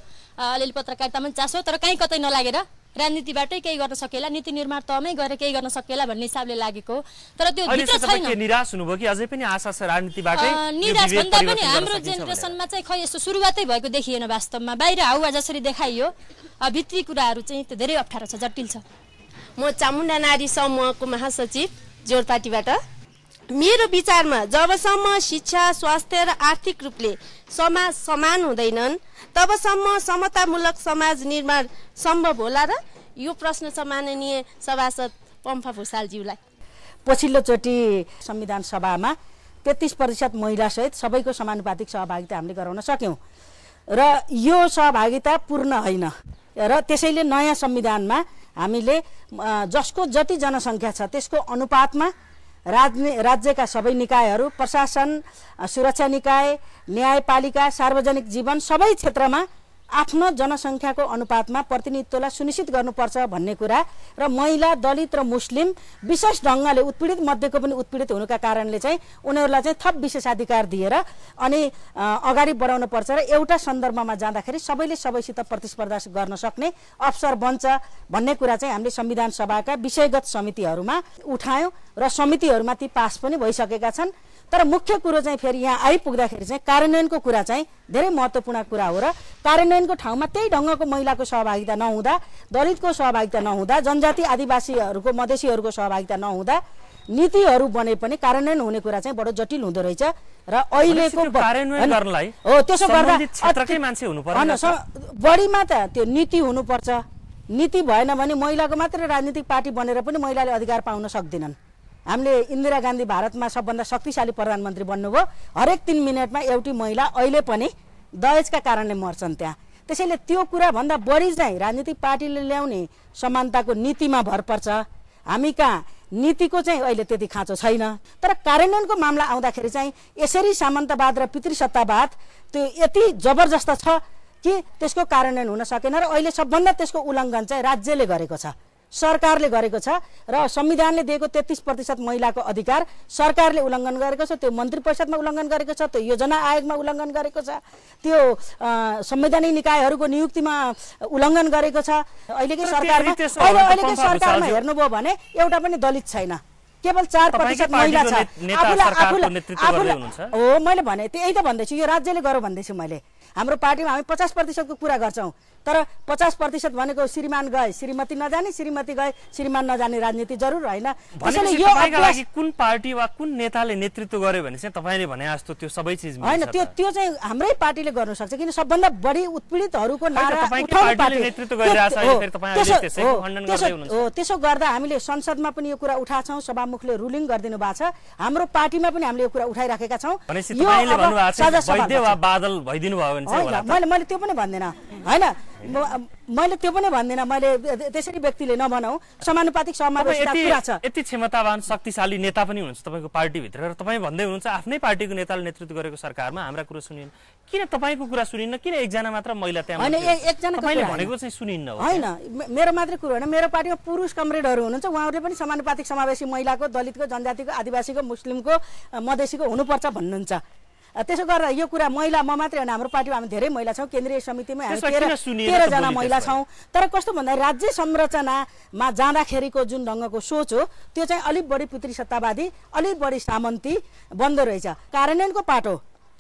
अलिअलि पत्रकारितामा पनि चासो तर कहीँ कतै नलागेर राजनीतिबाटै केही गर्न सकिएला नीति निर्माण तहमै गएर केही गर्न सकिएला भन्ने हिसाबले लागेको तर त्यो निराश हुनुभयो कि अझै पनि आशा छ राजनीतिबाट निराश भन्दा पनि हाम्रो जेनेरेसनमा चाहिँ खै यस्तो सुरुवातै भएको देखिएन वास्तवमा बाहिर हावा जसरी देखाइयो भित्री कुराहरू चाहिँ त्यो धेरै अप्ठ्यारो छ जटिल छ म चामुण्डा नारी समूहको महासचिव जोरपाटीबाट मेरो विचारमा जबसम्म शिक्षा स्वास्थ्य र आर्थिक रूपले समाज समान हुँदैनन् तबसम्म समतामूलक समाज निर्माण सम्भव होला र यो प्रश्न छ माननीय सभासद पम्फा भूषालज्यूलाई पछिल्लोचोटि संविधान सभामा तेत्तिस प्रतिशत महिलासहित सबैको समानुपातिक सहभागिता हामीले गराउन सक्यौँ र यो सहभागिता पूर्ण होइन र त्यसैले नयाँ संविधानमा हामीले जसको जति जनसङ्ख्या छ त्यसको अनुपातमा राज्य राज्यका सबै निकायहरू प्रशासन सुरक्षा निकाय न्यायपालिका सार्वजनिक जीवन सबै क्षेत्रमा आफ्नो जनसङ्ख्याको अनुपातमा प्रतिनिधित्वलाई सुनिश्चित गर्नुपर्छ भन्ने कुरा र महिला दलित र मुस्लिम विशेष ढङ्गले उत्पीडित मध्येको पनि उत्पीडित हुनुका कारणले चाहिँ उनीहरूलाई चाहिँ थप विशेषाधिकार दिएर अनि अगाडि बढाउनुपर्छ र एउटा सन्दर्भमा जाँदाखेरि सबैले सबैसित प्रतिस्पर्धा गर्न सक्ने अवसर बन्छ भन्ने कुरा चाहिँ हामीले संविधान सभाका विषयगत समितिहरूमा उठायौँ र समितिहरूमा ती पास पनि भइसकेका छन् तर मुख्य कुरो चाहिँ फेरि यहाँ आइपुग्दाखेरि चाहिँ कार्यान्वयनको कुरा चाहिँ धेरै महत्त्वपूर्ण कुरा हो र कार्यान्वयनको ठाउँमा त्यही ढङ्गको महिलाको सहभागिता नहुँदा दलितको सहभागिता नहुँदा जनजाति आदिवासीहरूको मधेसीहरूको सहभागिता नहुँदा नीतिहरू बने पनि कार्यान्वयन हुने कुरा चाहिँ बडो जटिल हुँदो रहेछ र अहिलेको हो त्यसो गर्दा बढीमा त त्यो नीति हुनुपर्छ नीति भएन भने महिलाको मात्रै राजनीतिक पार्टी बनेर पनि महिलाले अधिकार पाउन सक्दैनन् हामीले इन्दिरा गान्धी भारतमा सबभन्दा शक्तिशाली प्रधानमन्त्री बन्नुभयो हरेक तिन मिनटमा एउटी महिला अहिले पनि दहेजका कारणले मर्छन् त्यहाँ त्यसैले त्यो कुराभन्दा बढी चाहिँ राजनीतिक पार्टीले ल्याउने समानताको नीतिमा भर पर्छ हामी कहाँ नीतिको चाहिँ अहिले त्यति खाँचो छैन तर कार्यान्वयनको मामला आउँदाखेरि चाहिँ यसरी सामन्तवाद र पितृसत्तावाद त्यो यति जबरजस्त छ कि त्यसको कार्यान्वयन हुन सकेन र अहिले सबभन्दा त्यसको उल्लङ्घन चाहिँ राज्यले गरेको छ सरकारले गरेको छ र संविधानले दिएको तेत्तिस प्रतिशत महिलाको अधिकार सरकारले उल्लङ्घन गरेको छ त्यो मन्त्री परिषदमा उल्लङ्घन गरेको छ त्यो योजना आयोगमा उल्लङ्घन गरेको छ त्यो संवैधानिक निकायहरूको नियुक्तिमा उल्लङ्घन गरेको छ अहिलेकै सरकारमा अहिलेकै सरकारमा हेर्नुभयो भने एउटा पनि दलित छैन केवल चार प्रतिशत महिला छ आफूलाई आफूलाई हो मैले भने त्यही त भन्दैछु यो राज्यले गर भन्दैछु मैले हाम्रो पार्टीमा हामी पचास प्रतिशतको कुरा गर्छौँ तर पचास प्रतिशत भनेको श्रीमान गए श्रीमती नजाने श्रीमती गए श्रीमान नजाने राजनीति जरुर होइन कुन पार्टी वा कुन नेताले नेतृत्व गर्यो भने चाहिँ तपाईँले भने जस्तो त्यो सबै चिज होइन त्यो त्यो चाहिँ हाम्रै पार्टीले गर्न सक्छ किन सबभन्दा बढी उत्पीडितहरूको त्यसो गर्दा हामीले संसदमा पनि यो कुरा उठाछौँ सभामुखले रुलिङ गरिदिनु भएको छ हाम्रो पार्टीमा पनि हामीले यो कुरा उठाइराखेका छौँ मैले मैले त्यो पनि भन्दिनँ होइन मैले त्यो पनि भन्दिनँ मैले त्यसरी व्यक्तिले नभनौ समानुपातिक छ यति क्षमतावान शक्तिशाली नेता पनि हुनुहुन्छ तपाईँको पार्टीभित्र र तपाईँ भन्दै हुनुहुन्छ आफ्नै पार्टीको नेताले नेतृत्व गरेको सरकारमा हाम्रा कुरो सुनिन्न किन तपाईँको कुरा सुनिन्न किन एकजना मात्र महिला त्यहाँ एकजना भनेको चाहिँ सुनिन्न होइन मेरो मात्रै कुरो होइन मेरो पार्टीमा पुरुष कमरेडहरू हुनुहुन्छ उहाँहरूले पनि समानुपातिक समावेशी महिलाको दलितको जनजातिको आदिवासीको मुस्लिमको मधेसीको हुनुपर्छ भन्नुहुन्छ त्यसो गर्दा यो कुरा महिला म मात्रै होइन हाम्रो पार्टीमा हामी धेरै महिला छौँ केन्द्रीय समितिमा हामी तेह्र तेह्रजना महिला छौँ तर कस्तो भन्दा राज्य संरचनामा जाँदाखेरिको जुन ढङ्गको सोच हो त्यो चाहिँ अलिक बढी पुत्री सत्तावादी अलिक बढी सामन्ती बन्द रहेछ कार्यान्वयनको पाटो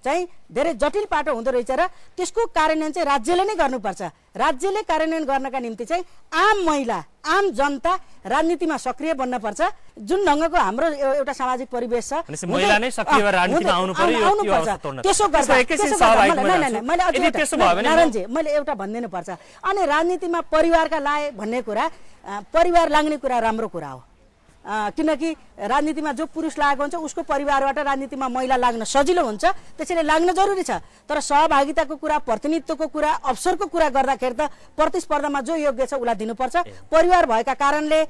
चाहिँ धेरै जटिल पाटो हुँदो रहेछ र त्यसको कार्यान्वयन चाहिँ राज्यले नै गर्नुपर्छ राज्यले कार्यान्वयन गर्नका निम्ति चाहिँ आम महिला आम जनता राजनीतिमा सक्रिय बन्नपर्छ जुन ढङ्गको हाम्रो एउटा सामाजिक परिवेश छ मैले एउटा पर्छ अनि राजनीतिमा परिवारका लाए भन्ने कुरा परिवार लाग्ने कुरा राम्रो कुरा हो किनकि राजनीतिमा जो पुरुष लागेको हुन्छ उसको परिवारबाट राजनीतिमा महिला लाग्न सजिलो हुन्छ त्यसैले लाग्न जरुरी छ तर सहभागिताको कुरा प्रतिनिधित्वको कुरा अवसरको कुरा गर्दाखेरि त प्रतिस्पर्धामा जो योग्य छ उसलाई दिनुपर्छ परिवार भएका कारणले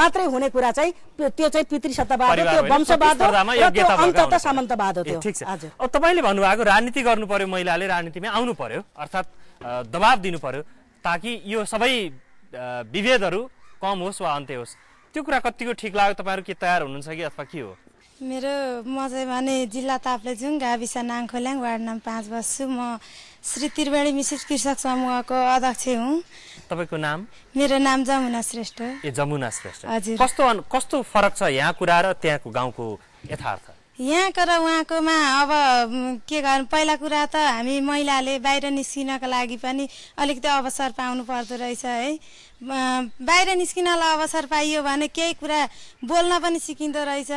मात्रै हुने कुरा चाहिँ त्यो चाहिँ पितृ सत्तावाद वंशवाद अन्तत सामन्तवाद हो त्यो हजुर तपाईँले भन्नुभएको राजनीति गर्नु पर्यो महिलाले राजनीतिमा आउनु पर्यो अर्थात् दबाब दिनु पर्यो ताकि यो सबै विभेदहरू कम होस् वा अन्त्य होस् त्यो कुरा कतिको ठिक लाग्यो तपाईँहरू के तयार हुनुहुन्छ कि अथवा के हो मेरो म चाहिँ भने जिल्ला तापले जुन गाविस नाङखोल्याङ वार्ड नम्बर पाँच बस्छु म श्री त्रिवेणी मिश्रित कृषक समूहको अध्यक्ष हुँ तपाईँको नाम मेरो नाम जमुना श्रेष्ठ ए जमुना श्रेष्ठ हजुर कस्तो कस्तो फरक छ यहाँ कुरा र त्यहाँको गाउँको यथार्थ यहाँको र उहाँकोमा अब के गर्नु पहिला कुरा त हामी महिलाले बाहिर निस्किनको लागि पनि अलिकति अवसर पाउनु पर्दो रहेछ है बाहिर निस्किनलाई अवसर पाइयो भने केही कुरा बोल्न पनि सिकिँदो रहेछ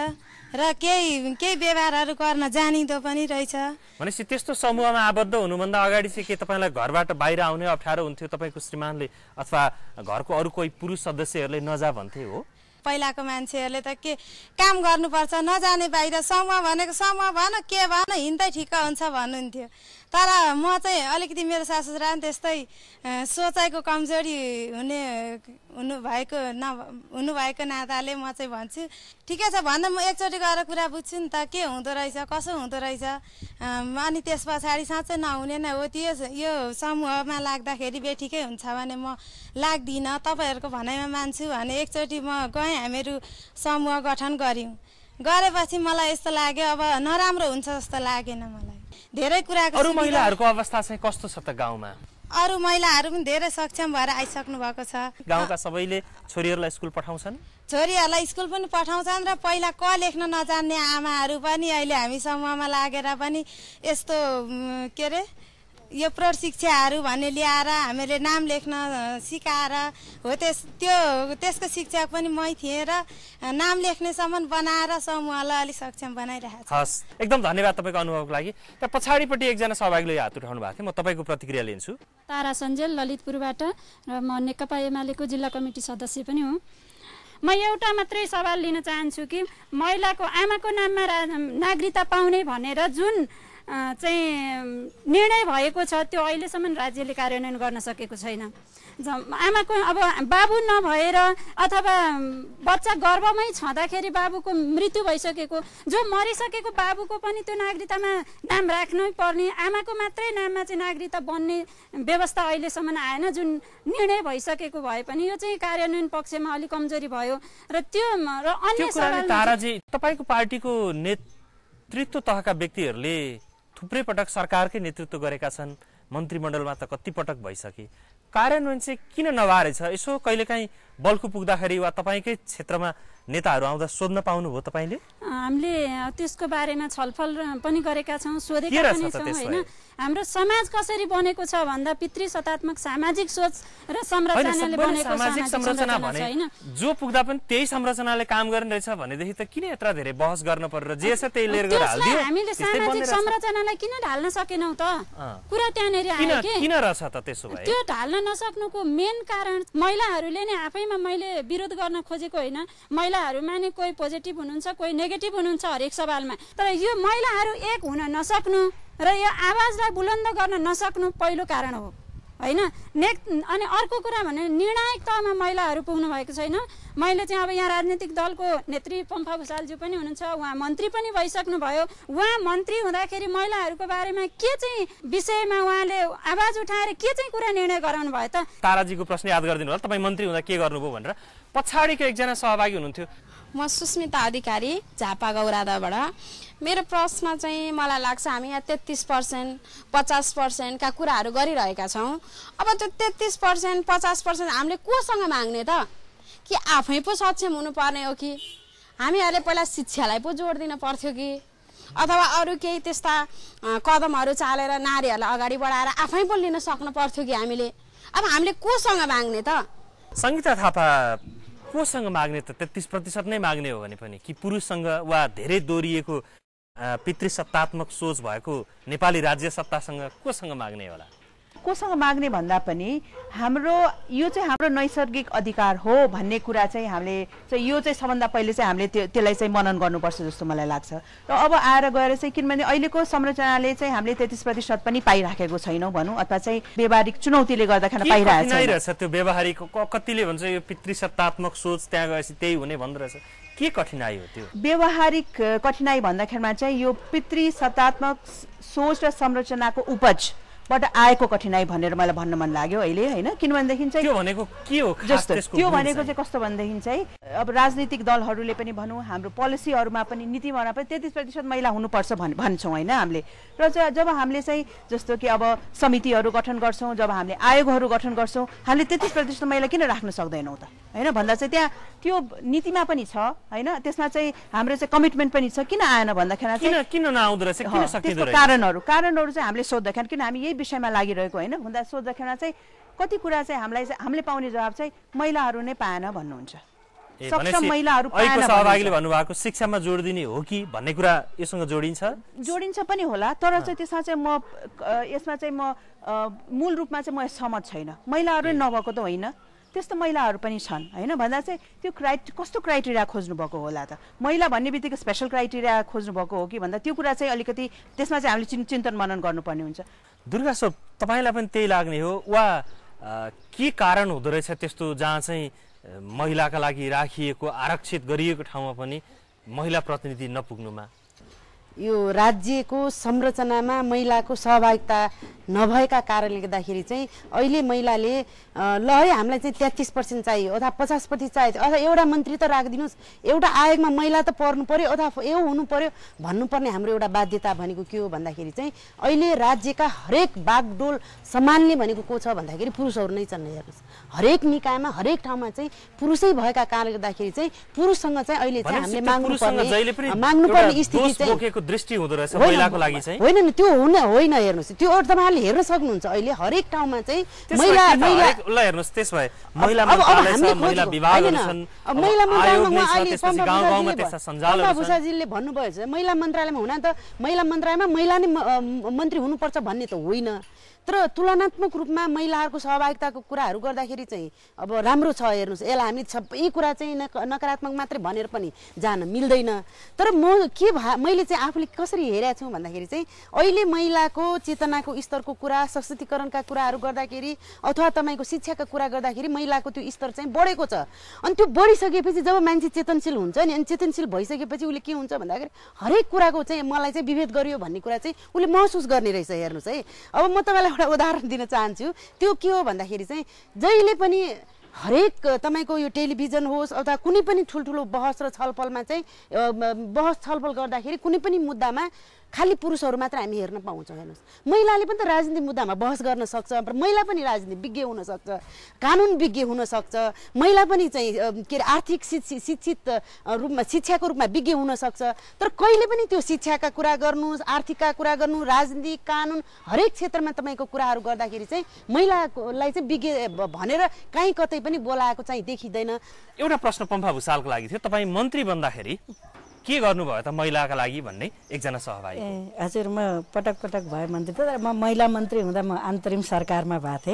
र केही केही व्यवहारहरू गर्न जानिँदो पनि रहेछ भनेपछि त्यस्तो समूहमा आबद्ध हुनुभन्दा अगाडि चाहिँ के तपाईँलाई घरबाट बाहिर आउने अप्ठ्यारो हुन्थ्यो तपाईँको श्रीमानले अथवा घरको अरू कोही पुरुष सदस्यहरूले नजा भन्थे हो पहिलाको मान्छेहरूले त के काम गर्नुपर्छ नजाने बाहिर समूह भनेको समूह भन के भन हिँड्दै ठिक्क हुन्छ भन्नुहुन्थ्यो तर म चाहिँ अलिकति मेरो सासु पनि त्यस्तै सोचाइको कमजोरी हुने हुनुभएको न हुनुभएको नाताले म चाहिँ भन्छु ठिकै छ भन्दा म एकचोटि गएर कुरा बुझ्छु नि त के हुँदो रहेछ कसो हुँदो रहेछ अनि त्यस पछाडि साँच्चै नहुने नै हो त्यो यो समूहमा लाग्दाखेरि बेठिकै हुन्छ भने म लाग्दिनँ तपाईँहरूको भनाइमा मान्छु भने एकचोटि म गएँ हामीहरू समूह गठन गऱ्यौँ गरेपछि मलाई यस्तो लाग्यो अब नराम्रो हुन्छ जस्तो लागेन मलाई धेरै कुराको अरू महिलाहरूको अवस्था चाहिँ कस्तो छ त गाउँमा अरू महिलाहरू पनि धेरै सक्षम भएर आइसक्नु भएको छ गाउँका सबैले छोरीहरूलाई स्कुल पठाउँछन् छोरीहरूलाई स्कुल पनि पठाउँछन् र पहिला क लेख्न नजान्ने आमाहरू पनि अहिले हामी समूहमा लागेर पनि यस्तो के अरे यो प्रशिक्षाहरू शिक्षाहरू भन्ने ल्याएर हामीले नाम लेख्न सिकाएर हो त्यस त्यो त्यसको शिक्षक पनि मै थिएँ र नाम लेख्नेसम्म बनाएर समूहलाई अलिक सक्षम बनाइरहेको छ हस् एकदम धन्यवाद तपाईँको अनुभवको लागि त्यहाँ पछाडिपट्टि एकजना सहभागीले हात उठाउनु भएको थियो म तपाईँको प्रतिक्रिया लिन्छु तारा सञ्जेल ललितपुरबाट र म नेकपा एमालेको जिल्ला कमिटी सदस्य पनि हुँ म एउटा मात्रै सवाल लिन चाहन्छु कि महिलाको आमाको नाममा नागरिकता पाउने भनेर जुन चाहिँ निर्णय भएको छ त्यो अहिलेसम्म राज्यले कार्यान्वयन गर्न सकेको छैन आमाको अब बाबु नभएर अथवा बच्चा गर्भमै छँदाखेरि बाबुको मृत्यु भइसकेको जो मरिसकेको बाबुको पनि त्यो नागरिकतामा नाम राख्नै पर्ने आमाको मात्रै नाममा चाहिँ नागरिकता बन्ने व्यवस्था अहिलेसम्म आएन जुन निर्णय भइसकेको भए पनि यो चाहिँ कार्यान्वयन पक्षमा अलिक कमजोरी भयो र त्यो र अन्य तपाईँको पार्टीको नेतृत्व तहका व्यक्तिहरूले थुप्रै पटक सरकारकै नेतृत्व गरेका छन् मन्त्रीमण्डलमा त कति पटक भइसके कार्यान्वयन चाहिँ किन नभएछ यसो कहिलेकाहीँ बल्कु पुग्दाखेरि वा तपाईँकै क्षेत्रमा नेताहरू आउँदा सोध्न पाउनुभयो तपाईँले हामीले त्यसको बारेमा छलफल पनि गरेका छौँ सोधेका पनि छौँ होइन हाम्रो समाज कसरी बनेको छ भन्दा पितृ सतात्मक सामाजिक सोच र संरचनाले बनेको सामाजिक संरचना भने जो पुग्दा पनि त्यही संरचनाले काम गर्ने रहेछ भनेदेखि त किन यत्र धेरै बहस गर्न पर्यो जे छ त्यही लिएर हामीले सामाजिक संरचनालाई किन ढाल्न सकेनौँ त कुरा त्यहाँनिर के किन रहेछ त त्यसो भए त्यो ढाल्न नसक्नुको मेन कारण महिलाहरूले नै आफैमा मैले विरोध गर्न खोजेको होइन महिलाहरूमा नै कोही पोजिटिभ हुनुहुन्छ कोही नेगेटिभ हुनुहुन्छ हरेक सवालमा तर यो महिलाहरू एक हुन नसक्नु र यो आवाजलाई बुलन्द गर्न नसक्नु पहिलो कारण हो होइन ने अनि अर्को कुरा भने निर्णायक तहमा महिलाहरू पुग्नु भएको छैन मैले चाहिँ अब यहाँ राजनीतिक दलको नेत्री पम्फा भुषालज्यू पनि हुनुहुन्छ उहाँ मन्त्री पनि भइसक्नुभयो उहाँ मन्त्री हुँदाखेरि महिलाहरूको बारेमा के चाहिँ विषयमा उहाँले आवाज उठाएर के चाहिँ कुरा निर्णय गराउनु भयो त ताराजीको प्रश्न याद गरिदिनु होला तपाईँ मन्त्री हुँदा के गर्नुभयो भनेर पछाडिको एकजना सहभागी हुनुहुन्थ्यो म सुस्मिता अधिकारी झापा गौरादाबाट मेरो प्रश्न चाहिँ मलाई लाग्छ हामी यहाँ तेत्तिस पर्सेन्ट पचास पर्सेन्टका कुराहरू गरिरहेका छौँ अब त्यो तेत्तिस पर्सेन्ट पचास पर्सेन्ट हामीले कोसँग माग्ने त कि आफै पो सक्षम हुनुपर्ने हो कि हामीहरूले पहिला शिक्षालाई पो जोड दिन पर्थ्यो कि अथवा अरू केही त्यस्ता कदमहरू चालेर नारीहरूलाई अगाडि बढाएर आफै पो लिन सक्नु पर्थ्यो कि हामीले अब हामीले कोसँग माग्ने त सङ्गीता थापा कोसँग माग्ने त तेत्तिस प्रतिशत नै माग्ने हो भने पनि कि पुरुषसँग वा धेरै दोहोरिएको पितृसत्तात्मक सोच भएको नेपाली राज्य सत्तासँग कोसँग माग्ने होला कोसँग माग्ने भन्दा पनि हाम्रो यो चाहिँ हाम्रो नैसर्गिक अधिकार हो भन्ने कुरा चाहिँ हामीले चाहिँ यो चाहिँ सबभन्दा पहिले चाहिँ हामीले त्यो त्यसलाई चाहिँ मनन गर्नुपर्छ जस्तो मलाई लाग्छ र अब आएर गएर चाहिँ किनभने अहिलेको संरचनाले चाहिँ हामीले तेत्तिस प्रतिशत पनि पाइराखेको छैनौँ भनौँ अथवा चाहिँ व्यवहारिक चुनौतीले गर्दाखेरि पाइरहेको छ त्यो व्यवहारिक कतिले भन्छ यो पितृसत्तात्मक सोच त्यहाँ गएपछि त्यही हुने भन्दो के कठिनाइ हो त्यो व्यवहारिक कठिनाई भन्दाखेरिमा चाहिँ यो पितृ सत्तात्मक सोच र संरचनाको उपज बाट आएको कठिनाई भनेर मलाई भन्न मन लाग्यो अहिले होइन किनभनेदेखि चाहिँ त्यो भनेको के हो त्यो भनेको चाहिँ कस्तो भनेदेखि चाहिँ अब राजनीतिक दलहरूले पनि भनौँ हाम्रो पोलिसीहरूमा पनि नीतिमा पनि तेत्तिस प्रतिशत महिला हुनुपर्छ भन् भन्छौँ होइन हामीले र जब हामीले चाहिँ जस्तो कि अब समितिहरू गठन गर्छौँ जब हामीले आयोगहरू गठन गर्छौँ हामीले तेत्तिस प्रतिशत महिला किन राख्न सक्दैनौँ त होइन भन्दा चाहिँ त्यहाँ त्यो नीतिमा पनि छ होइन त्यसमा चाहिँ हाम्रो चाहिँ कमिटमेन्ट पनि छ किन आएन भन्दाखेरि किन नआउँदो रहेछ कारणहरू कारणहरू चाहिँ हामीले सोद्धाखेरि किन हामी यही विषयमा लागिरहेको होइन हुँदा सोध्दाखेरि चाहिँ कति कुरा चाहिँ हामीलाई चाहिँ हामीले पाउने जवाब चाहिँ महिलाहरू नै पाएन भन्नुहुन्छ भन्नुभएको शिक्षामा जोड दिने हो कि भन्ने कुरा योसँग जोडिन्छ जोडिन्छ पनि होला तर चाहिँ त्यसमा चाहिँ म यसमा चाहिँ म मूल रूपमा चाहिँ म सहमत छैन महिलाहरू नभएको त होइन त्यस्तो महिलाहरू पनि छन् होइन भन्दा चाहिँ त्यो क्राइ कस्तो क्राइटेरिया खोज्नुभएको होला त महिला भन्ने बित्तिकै स्पेसल क्राइटेरिया खोज्नुभएको हो कि भन्दा त्यो कुरा चाहिँ अलिकति त्यसमा चाहिँ हामीले चिन्तन मनन गर्नुपर्ने हुन्छ दुर्गा सोप तपाईँलाई पनि त्यही लाग्ने हो वा के कारण हुँदो रहेछ त्यस्तो जहाँ चाहिँ महिलाका लागि राखिएको आरक्षित गरिएको ठाउँमा पनि महिला प्रतिनिधि नपुग्नुमा यो राज्यको संरचनामा महिलाको सहभागिता नभएका कारणले गर्दाखेरि चाहिँ अहिले महिलाले ल है हामीलाई चाहिँ तेत्तिस पर्सेन्ट चाहियो अथवा पचास पर्सेन्ट चाहियो अथवा एउटा मन्त्री त राखिदिनुहोस् एउटा आयोगमा महिला त पर्नु पऱ्यो अथवा यो हुनु पऱ्यो भन्नुपर्ने हाम्रो एउटा बाध्यता भनेको के हो भन्दाखेरि चाहिँ अहिले राज्यका हरेक बागडोल सामान्य भनेको को छ भन्दाखेरि पुरुषहरू नै छन् हेर्नुहोस् हरेक निकायमा हरेक ठाउँमा चाहिँ पुरुषै भएका कारणले गर्दाखेरि चाहिँ पुरुषसँग चाहिँ अहिले चाहिँ हामीले माग्नुपर्ने स्थिति होइन त्यो हुन होइन हेर्नुहोस् त्यो तपाईँहरूले हेर्न सक्नुहुन्छ अहिले हरेक ठाउँमा चाहिँ महिला महिला हेर्नुहोस् त्यस भए महिला भन्नुभयो महिला मन्त्रालयमा हुन त महिला मन्त्रालयमा महिला नै मन्त्री हुनुपर्छ भन्ने त होइन तर तुलनात्मक रूपमा महिलाहरूको सहभागिताको कुराहरू गर्दाखेरि चाहिँ अब राम्रो छ हेर्नुहोस् यसलाई हामी सबै कुरा चाहिँ नकारात्मक मात्रै भनेर पनि जान मिल्दैन तर म के भा मैले चाहिँ आफूले कसरी हेरेको छु भन्दाखेरि चाहिँ अहिले महिलाको चेतनाको स्तरको कुरा सशक्तिकरणका कुराहरू गर्दाखेरि अथवा तपाईँको शिक्षाका कुरा गर्दाखेरि महिलाको त्यो स्तर चाहिँ बढेको छ अनि त्यो बढिसकेपछि जब मान्छे चेतनशील हुन्छ नि अनि चेतनशील भइसकेपछि उसले के हुन्छ भन्दाखेरि हरेक कुराको चाहिँ मलाई चाहिँ विभेद गरियो भन्ने कुरा चाहिँ उसले महसुस गर्ने रहेछ हेर्नुहोस् है अब म तपाईँलाई एउटा उदाहरण दिन चाहन्छु त्यो के हो भन्दाखेरि चाहिँ जहिले पनि हरेक तपाईँको यो टेलिभिजन होस् अथवा कुनै पनि ठुल्ठुलो बहस र छलफलमा चाहिँ बहस छलफल गर्दाखेरि कुनै पनि मुद्दामा खालि पुरुषहरू मात्र हामी हेर्न पाउँछौँ हेर्नुहोस् महिलाले पनि त राजनीति मुद्दामा बहस गर्न सक्छ महिला पनि राजनीति विज्ञ हुनसक्छ कानुन विज्ञ हुनसक्छ महिला पनि चाहिँ के अरे आर्थिक शिक्षित रूपमा शिक्षाको रूपमा विज्ञ हुनसक्छ तर कहिले पनि त्यो शिक्षाका कुरा गर्नु आर्थिकका कुरा गर्नु राजनीति कानुन हरेक क्षेत्रमा तपाईँको कुराहरू गर्दाखेरि चाहिँ महिलालाई चाहिँ विज्ञ भनेर कहीँ कतै पनि बोलाएको चाहिँ देखिँदैन एउटा प्रश्न पम्फा भूषालको लागि थियो तपाईँ मन्त्री बन्दाखेरि के गर्नुभयो त महिलाका लागि भन्ने एकजना सहभागी हजुर म पटक पटक भए मन्त्री तर म महिला मन्त्री हुँदा म अन्तरिम सरकारमा भएको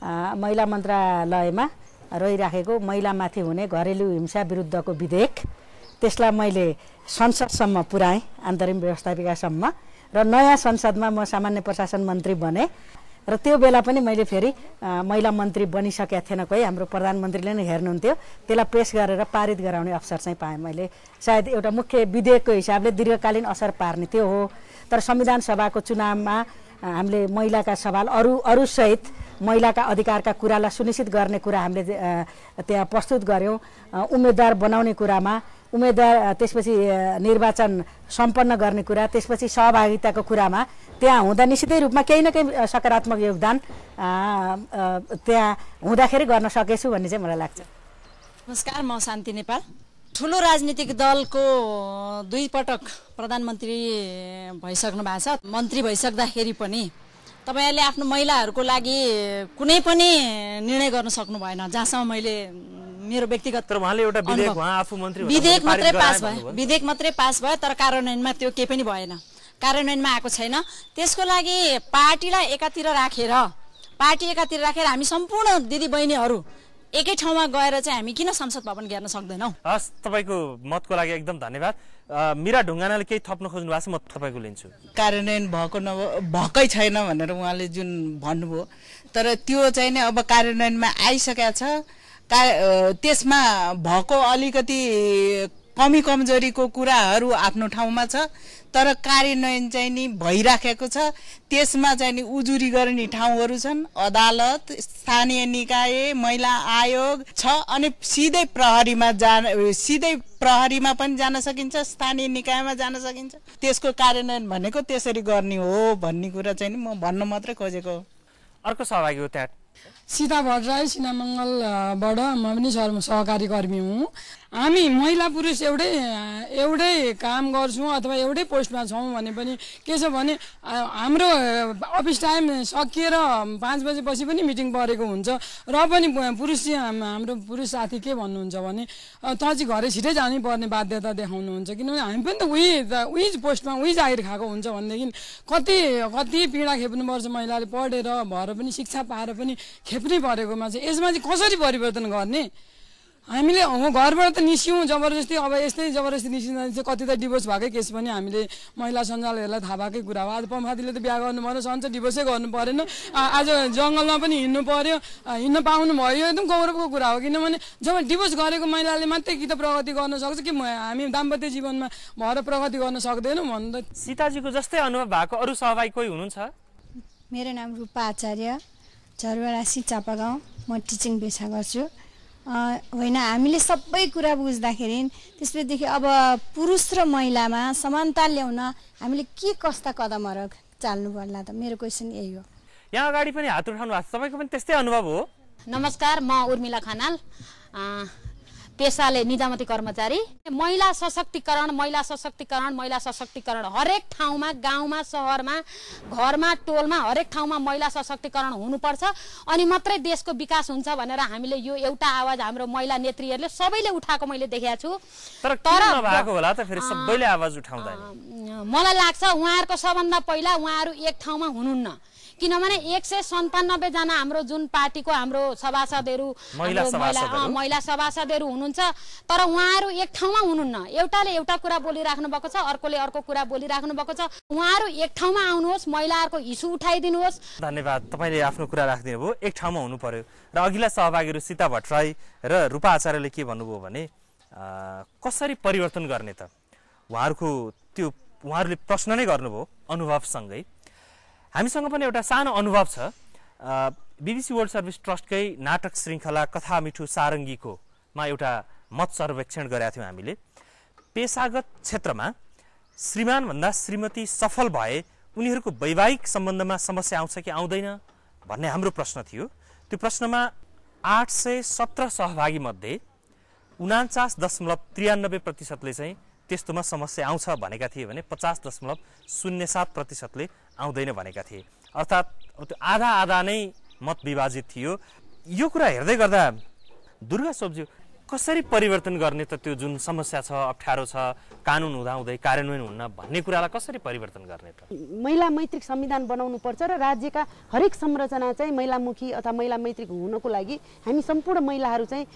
थिएँ महिला मन्त्रालयमा रहिराखेको महिलामाथि हुने घरेलु हिंसा विरुद्धको विधेयक त्यसलाई मैले संसदसम्म पुऱ्याएँ अन्तरिम व्यवस्थापिकासम्म र नयाँ संसदमा म सामान्य प्रशासन मन्त्री बने र त्यो बेला पनि मैले फेरि महिला मन्त्री बनिसकेका थिएन कोही हाम्रो प्रधानमन्त्रीले नै हेर्नुहुन्थ्यो त्यसलाई पेस गरेर पारित गराउने अवसर चाहिँ पाएँ मैले सायद एउटा मुख्य विधेयकको हिसाबले दीर्घकालीन असर पार्ने त्यो हो तर संविधान सभाको चुनावमा हामीले महिलाका सवाल अरू अरूसहित महिलाका अधिकारका कुरालाई सुनिश्चित गर्ने कुरा हामीले त्यहाँ प्रस्तुत गऱ्यौँ उम्मेदवार बनाउने कुरामा उम्मेद्वार त्यसपछि निर्वाचन सम्पन्न गर्ने कुरा त्यसपछि सहभागिताको कुरामा त्यहाँ हुँदा निश्चितै रूपमा केही न केही सकारात्मक योगदान त्यहाँ हुँदाखेरि गर्न सकेछु भन्ने चाहिँ मलाई लाग्छ नमस्कार म शान्ति नेपाल ठुलो राजनीतिक दलको दुई पटक प्रधानमन्त्री भइसक्नु भएको छ मन्त्री भइसक्दाखेरि पनि तपाईँहरूले आफ्नो महिलाहरूको लागि कुनै पनि निर्णय गर्न सक्नु भएन जहाँसम्म मैले मेरो व्यक्तिगत विधेयक मात्रै पास भयो विधेयक मात्रै पास भयो तर कार्यान्वयनमा त्यो केही पनि भएन कार्यान्वयनमा आएको छैन त्यसको लागि पार्टीलाई एकातिर राखेर रा। पार्टी एकातिर राखेर हामी सम्पूर्ण दिदी एकै ठाउँमा गएर चाहिँ हामी किन संसद भवन गर्न सक्दैनौँ हस् तपाईँको मतको लागि एकदम धन्यवाद मिरा ढुङ्गानाले केही थप्न खोज्नु भएको छ म तपाईँको लिन्छु कार्यान्वयन भएको न भएकै छैन भनेर उहाँले जुन भन्नुभयो तर त्यो चाहिँ नै अब कार्यान्वयनमा आइसकेको छ का त्यसमा भएको अलिकति कमी कमजोरीको कुराहरू आफ्नो ठाउँमा छ तर कार्यान्वयन चाहिँ नि भइराखेको छ त्यसमा चाहिँ नि उजुरी गर्ने ठाउँहरू छन् अदालत स्थानीय निकाय महिला आयोग छ अनि सिधै प्रहरीमा जान सिधै प्रहरीमा पनि जान सकिन्छ स्थानीय निकायमा जान सकिन्छ त्यसको कार्यान्वयन भनेको त्यसरी गर्ने हो भन्ने कुरा चाहिँ नि म भन्न मात्रै खोजेको अर्को सहभागी हो त्यहाँ सीता भट्टराई सिनामङ्गलबाट म पनि सहकारी कर्मी हुँ हामी महिला पुरुष एउटै एउटै काम गर्छौँ अथवा एउटै पोस्टमा छौँ भने पनि के छ भने हाम्रो अफिस टाइम सकिएर पाँच बजेपछि पनि मिटिङ परेको हुन्छ र पनि पुरुष हाम्रो पुरुष साथी के भन्नुहुन्छ भने त चाहिँ घरै छिटै जानै पर्ने बाध्यता देखाउनुहुन्छ किनभने हामी पनि त उही उही पोस्टमा उही जागिर खाएको हुन्छ भनेदेखि कति कति पीडा खेप्नुपर्छ महिलाले पढेर भएर पनि शिक्षा पाएर पनि खेप्नै परेकोमा चाहिँ यसमा चाहिँ कसरी परिवर्तन गर्ने हामीले घरबाट त निस्क्यौँ जबरजस्ती अब यस्तै जबरजस्ती निस्किँदा चाहिँ कति त डिभोर्स भएकै केस पनि हामीले महिला सञ्जालहरूलाई थाहा भएकै कुरा हो आज पम्फातीले त बिहा गर्नु परेन सन्च डिभोर्सै गर्नु परेन आज जङ्गलमा पनि हिँड्नु पऱ्यो हिँड्न पाउनु भयो एकदम गौरवको कुरा हो किनभने जब डिभोर्स गरेको महिलाले मात्रै कि त प्रगति गर्न सक्छ कि हामी दाम्पत्य जीवनमा भएर प्रगति गर्न सक्दैनौँ भन्दा सीताजीको जस्तै अनुभव भएको अरू सहभागी कोही हुनुहुन्छ मेरो नाम रूपा आचार्य झरवरासी चापा गाउँ म टिचिङ पेसा गर्छु होइन हामीले सबै कुरा बुझ्दाखेरि त्यसपछिदेखि अब पुरुष र महिलामा समानता ल्याउन हामीले के कस्ता कदमहरू चाल्नु पर्ला त मेरो क्वेसन यही हो यहाँ अगाडि पनि हात उठाउनु भएको छ तपाईँको पनि त्यस्तै अनुभव हो नमस्कार म उर्मिला खनाल पेसाले निजामती कर्मचारी महिला सशक्तिकरण महिला सशक्तिकरण महिला सशक्तिकरण हरेक ठाउँमा गाउँमा सहरमा घरमा टोलमा हरेक ठाउँमा महिला सशक्तिकरण हुनुपर्छ अनि मात्रै देशको विकास हुन्छ भनेर हामीले यो एउटा आवाज हाम्रो महिला नेत्रीहरूले सबैले उठाएको मैले देखेको छु तर मलाई लाग्छ उहाँहरूको सबभन्दा पहिला उहाँहरू एक ठाउँमा हुनुहुन्न किनभने एक सय सन्तानब्बेजना हाम्रो जुन पार्टीको हाम्रो सभासदहरू महिला सभासदहरू हुनुहुन्छ तर उहाँहरू एक ठाउँमा हुनुहुन्न एउटाले एउटा कुरा बोलिराख्नु भएको छ अर्कोले अर्को कुरा बोलिराख्नु भएको छ उहाँहरू एक ठाउँमा आउनुहोस् महिलाहरूको इस्यु उठाइदिनुहोस् धन्यवाद तपाईँले आफ्नो कुरा राखिदिनु भयो एक ठाउँमा हुनु पर्यो र अघिल्ला सहभागीहरू सीता भट्टराई र रूपा आचार्यले के भन्नुभयो भने कसरी परिवर्तन गर्ने त उहाँहरूको त्यो उहाँहरूले प्रश्न नै गर्नुभयो अनुभवसँगै हामीसँग पनि एउटा सानो अनुभव छ बिबिसी वर्ल्ड सर्भिस ट्रस्टकै नाटक श्रृङ्खला कथा मिठो सारङ्गीको मा एउटा मत सर्वेक्षण गरेका थियौँ हामीले पेसागत क्षेत्रमा श्रीमानभन्दा श्रीमती सफल भए उनीहरूको वैवाहिक सम्बन्धमा समस्या आउँछ कि आउँदैन भन्ने हाम्रो प्रश्न थियो त्यो प्रश्नमा आठ सय सत्र सहभागीमध्ये उनान्चास दशमलव त्रियानब्बे प्रतिशतले चाहिँ त्यस्तोमा समस्या आउँछ भनेका थिए भने पचास दशमलव शून्य सात प्रतिशतले आउँदैन भनेका थिए अर्थात् त्यो आधा आधा नै मत विभाजित थियो यो कुरा हेर्दै गर्दा दुर्गा सोब्ज्यू कसरी परिवर्तन गर्ने त त्यो जुन समस्या छ अप्ठ्यारो छ कानुन हुँदाहुँदै कार्यान्वयन हुन्न भन्ने कुरालाई कसरी परिवर्तन गर्ने त महिला मैत्रिक संविधान बनाउनु पर्छ र राज्यका हरेक संरचना चाहिँ महिलामुखी अथवा महिला मैत्रिक हुनको लागि हामी सम्पूर्ण महिलाहरू चाहिँ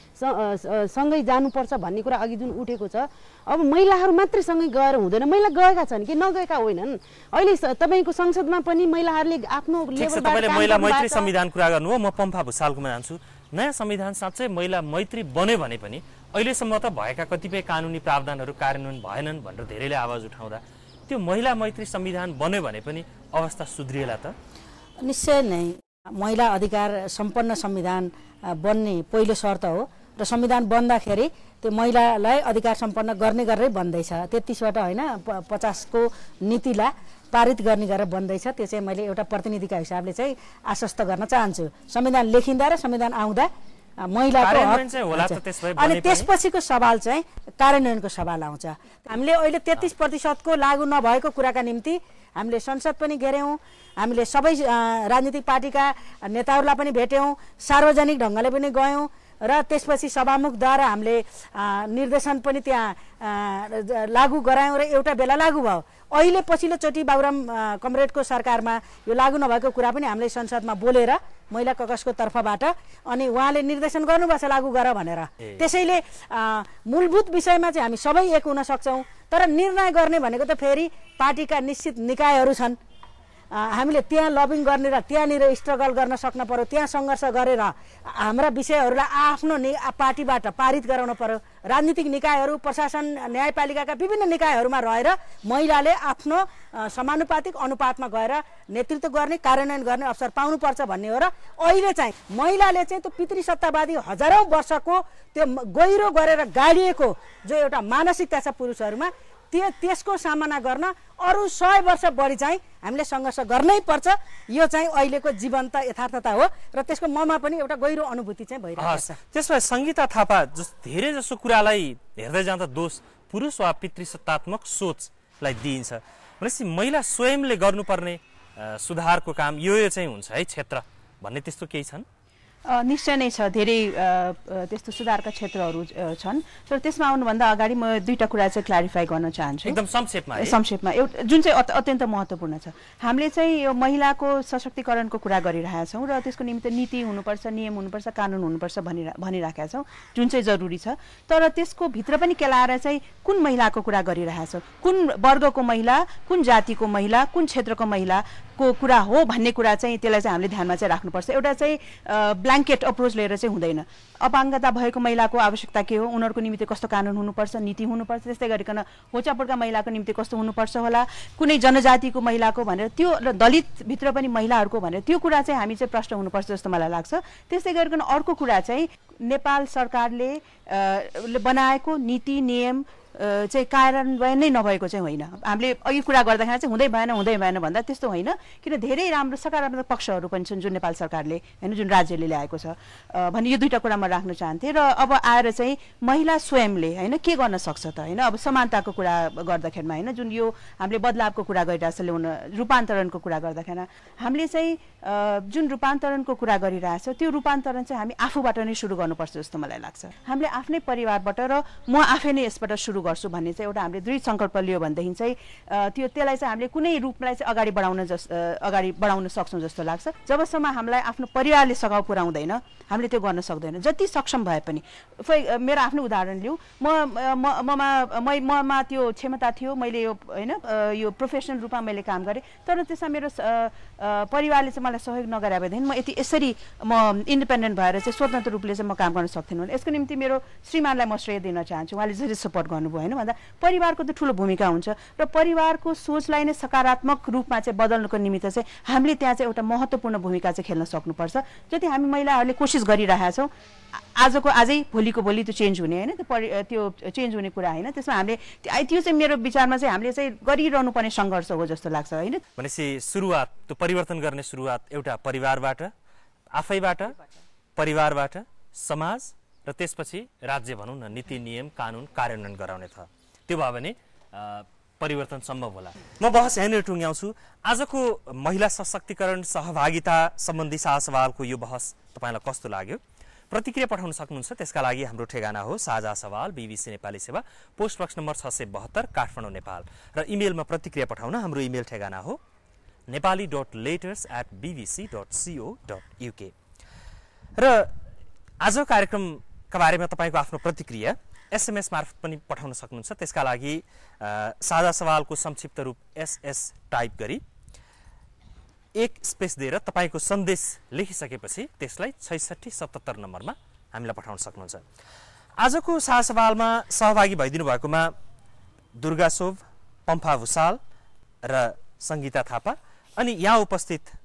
सँगै जानुपर्छ भन्ने कुरा अघि जुन उठेको छ अब महिलाहरू मात्रै सँगै गएर हुँदैन महिला गएका छन् कि नगएका होइनन् अहिले तपाईँको संसदमा पनि महिलाहरूले आफ्नो महिला मैत्री संविधान कुरा हो म पम्फा भुसालकोमा जान्छु नयाँ संविधान साँच्चै महिला मैत्री बन्यो भने पनि अहिलेसम्म त भएका कतिपय कानुनी प्रावधानहरू कार्यान्वयन भएनन् भनेर धेरैले आवाज उठाउँदा त्यो महिला मैत्री संविधान बन्यो भने पनि अवस्था सुध्रिएला त निश्चय नै महिला अधिकार सम्पन्न संविधान बन्ने पहिलो शर्त हो र संविधान बन्दाखेरि त्यो महिलालाई अधिकार सम्पन्न गर्ने गरेरै बन्दैछ तेत्तिसबाट होइन पचासको नीतिलाई पारित गर्ने गरेर बन्दैछ त्यो चाहिँ मैले एउटा प्रतिनिधिका हिसाबले चाहिँ आश्वस्त गर्न चाहन्छु संविधान लेखिँदा र संविधान आउँदा महिलाको अनि त्यसपछिको सवाल चाहिँ कार्यान्वयनको सवाल आउँछ हामीले अहिले तेत्तिस प्रतिशतको लागु नभएको कुराका निम्ति हामीले संसद पनि घेऱ्यौँ हामीले सबै राजनीतिक पार्टीका नेताहरूलाई पनि भेट्यौँ सार्वजनिक ढङ्गले पनि गयौँ र त्यसपछि सभामुखद्वारा हामीले निर्देशन पनि त्यहाँ लागू गरायौँ र एउटा बेला लागू भयो अहिले पछिल्लोचोटि बाबुराम कमरेडको सरकारमा यो लागू नभएको कुरा पनि हामीले संसदमा बोलेर महिला ककसको तर्फबाट अनि उहाँले निर्देशन गर्नुपर्छ लागू गर भनेर त्यसैले मूलभूत विषयमा चाहिँ हामी सबै एक हुन सक्छौँ तर निर्णय गर्ने भनेको त फेरि पार्टीका निश्चित निकायहरू छन् हामीले त्यहाँ लभिङ गर्ने र त्यहाँनिर स्ट्रगल गर्न सक्नु पऱ्यो त्यहाँ सङ्घर्ष गरेर हाम्रा विषयहरूलाई आफ्नो नि पार्टीबाट पारित गराउन पऱ्यो राजनीतिक निकायहरू प्रशासन न्यायपालिकाका विभिन्न निकायहरूमा रहेर महिलाले आफ्नो समानुपातिक अनुपातमा गएर नेतृत्व गर्ने कार्यान्वयन गर्ने अवसर पाउनुपर्छ भन्ने हो र अहिले चाहिँ महिलाले चाहिँ त्यो पितृ सत्तावादी हजारौँ वर्षको त्यो गहिरो गरेर गाडिएको जो एउटा मानसिकता छ पुरुषहरूमा त्यो त्यसको सामना गर्न अरू सय वर्ष बढी चाहिँ हामीले सङ्घर्ष गर्नै पर्छ यो चाहिँ अहिलेको जीवन्त यथार्थता हो र त्यसको ममा पनि एउटा गहिरो अनुभूति चाहिँ भइरहेको छ भए सङ्गीता थापा जस धेरै जसो कुरालाई हेर्दै जाँदा दोष पुरुष वा पितृसत्तात्मक सोचलाई दिइन्छ भनेपछि महिला स्वयंले गर्नुपर्ने सुधारको काम यो चाहिँ हुन्छ है क्षेत्र भन्ने त्यस्तो केही छन् निश्चय नै छ धेरै त्यस्तो सुधारका क्षेत्रहरू छन् तर त्यसमा आउनुभन्दा अगाडि म दुईवटा कुरा चाहिँ क्लारिफाई गर्न चाहन्छु एकदम संक्षेपमा संक्षेपमा एउटा जुन चाहिँ अत्यन्त महत्त्वपूर्ण छ हामीले चाहिँ यो महिलाको सशक्तिकरणको कुरा गरिरहेका छौँ र त्यसको निम्ति नीति हुनुपर्छ नियम हुनुपर्छ कानुन हुनुपर्छ भनिरा भनिराखेका छौँ जुन चाहिँ जरुरी छ तर त्यसको भित्र पनि केलाएर चाहिँ कुन महिलाको कुरा गरिरहेका गरिरहेछौँ कुन वर्गको महिला कुन जातिको महिला कुन क्षेत्रको महिला को कुरा हो भन्ने कुरा चाहिँ त्यसलाई चाहिँ हामीले ध्यानमा चाहिँ राख्नुपर्छ एउटा चाहिँ ब्ल्याङ्केट अप्रोच लिएर चाहिँ हुँदैन अपाङ्गता भएको महिलाको आवश्यकता के हो उनीहरूको निम्ति कस्तो कानुन हुनुपर्छ नीति हुनुपर्छ त्यस्तै गरिकन होचापोटका महिलाको निम्ति कस्तो हुनुपर्छ होला कुनै जनजातिको महिलाको भनेर त्यो र दलितभित्र पनि महिलाहरूको भनेर त्यो कुरा चाहिँ हामी चाहिँ प्रश्न हुनुपर्छ जस्तो मलाई लाग्छ त्यस्तै गरिकन अर्को कुरा चाहिँ नेपाल सरकारले बनाएको नीति नियम चाहिँ कार्यान्वयन नै नभएको चाहिँ होइन हामीले अघि कुरा गर्दाखेरि चाहिँ हुँदै भएन हुँदै भएन भन्दा त्यस्तो होइन किन धेरै राम्रो सकारात्मक पक्षहरू पनि छन् जुन नेपाल सरकारले होइन जुन राज्यले ल्याएको छ भने यो दुईवटा कुरा म राख्न चाहन्थेँ र अब आएर चाहिँ महिला स्वयंले होइन के गर्न सक्छ त होइन अब समानताको कुरा गर्दाखेरिमा होइन जुन यो हामीले बदलावको कुरा गरिरहेछ ल्याउन रूपान्तरणको कुरा गर्दाखेरि हामीले चाहिँ जुन रूपान्तरणको कुरा गरिरहेछ त्यो रूपान्तरण चाहिँ हामी आफूबाट नै सुरु गर्नुपर्छ जस्तो मलाई लाग्छ हामीले आफ्नै परिवारबाट र म आफै नै यसबाट सुरु गर्छु भन्ने चाहिँ एउटा हामीले दृढ सङ्कल्प लियो भनेदेखि चाहिँ त्यो त्यसलाई चाहिँ हामीले कुनै रूपलाई चाहिँ अगाडि बढाउन जस अगाडि बढाउन सक्छौँ जस्तो लाग्छ जबसम्म हामीलाई आफ्नो परिवारले सघाउ पुऱ्याउँदैन हामीले त्यो गर्न सक्दैन जति सक्षम भए पनि फै मेरो आफ्नो उदाहरण लिउँ म ममा ममा त्यो क्षमता थियो मैले यो होइन यो प्रोफेसनल रूपमा मैले काम गरेँ तर त्यसमा मेरो परिवारले चाहिँ मलाई सहयोग नगरे भएदेखि म यति यसरी म इन्डिपेन्डेन्ट भएर चाहिँ स्वतन्त्र रूपले चाहिँ म काम गर्न सक्थेन भने यसको निम्ति मेरो श्रीमानलाई म श्रेय दिन चाहन्छु उहाँले जसरी सपोर्ट गर्नुभयो होइन भन्दा परिवारको त ठुलो भूमिका हुन्छ र परिवारको सोचलाई नै सकारात्मक रूपमा चाहिँ बदल्नुको निमित्त चाहिँ हामीले त्यहाँ चाहिँ एउटा महत्त्वपूर्ण भूमिका चाहिँ खेल्न सक्नुपर्छ जति हामी महिलाहरूले कोसिस गरिरहेका छौँ आजको आजै भोलिको भोलि त्यो चेन्ज हुने होइन त्यो परि त्यो चेन्ज हुने कुरा होइन त्यसमा हामीले त्यो चाहिँ मेरो विचारमा चाहिँ हामीले चाहिँ गरिरहनु पर्ने सङ्घर्ष हो जस्तो लाग्छ होइन भनेपछि सुरुवात त्यो परिवर्तन गर्ने सुरुवात एउटा परिवारबाट आफैबाट परिवारबाट समाज र त्यसपछि राज्य भनौँ न नीति नियम कानुन कार्यान्वयन गराउने छ त्यो भयो भने परिवर्तन सम्भव होला म बहस यहाँनिर टुङ्ग्याउँछु आजको महिला सशक्तिकरण सहभागिता सम्बन्धी सवालको यो बहस तपाईँलाई कस्तो लाग्यो प्रतिक्रिया पठाउन सक्नुहुन्छ त्यसका लागि हाम्रो ठेगाना हो साझा सवाल बिबिसी नेपाली सेवा पोस्ट बक्स नम्बर छ सय बहत्तर काठमाडौँ नेपाल र इमेलमा प्रतिक्रिया पठाउन हाम्रो इमेल ठेगाना हो Nepali dot letters at BBC dot co dot UK र आज कार्यक्रम का बारेमा तपाईँको आफ्नो प्रतिक्रिया एसएमएस मार्फत पनि पठाउन सक्नुहुन्छ त्यसका लागि साझा सवालको संक्षिप्त रूप एसएस टाइप गरी एक स्पेस दिएर तपाईँको सन्देश लेखिसकेपछि त्यसलाई छैसठी सतहत्तर नम्बरमा हामीलाई पठाउन सक्नुहुन्छ आजको साझा सवालमा सहभागी भइदिनु भएकोमा दुर्गा शोभ पम्फा भुषाल र सङ्गीता थापा अनि यहाँ उपस्थित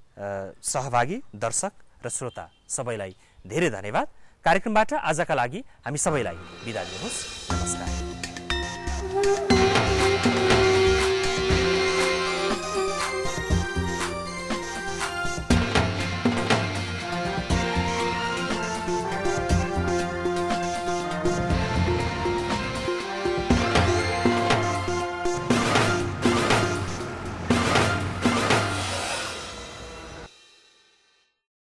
सहभागी दर्शक र श्रोता सबैलाई धेरै धन्यवाद कार्यक्रमबाट आजका लागि हामी सबैलाई बिदा दिनुहोस् नमस्कार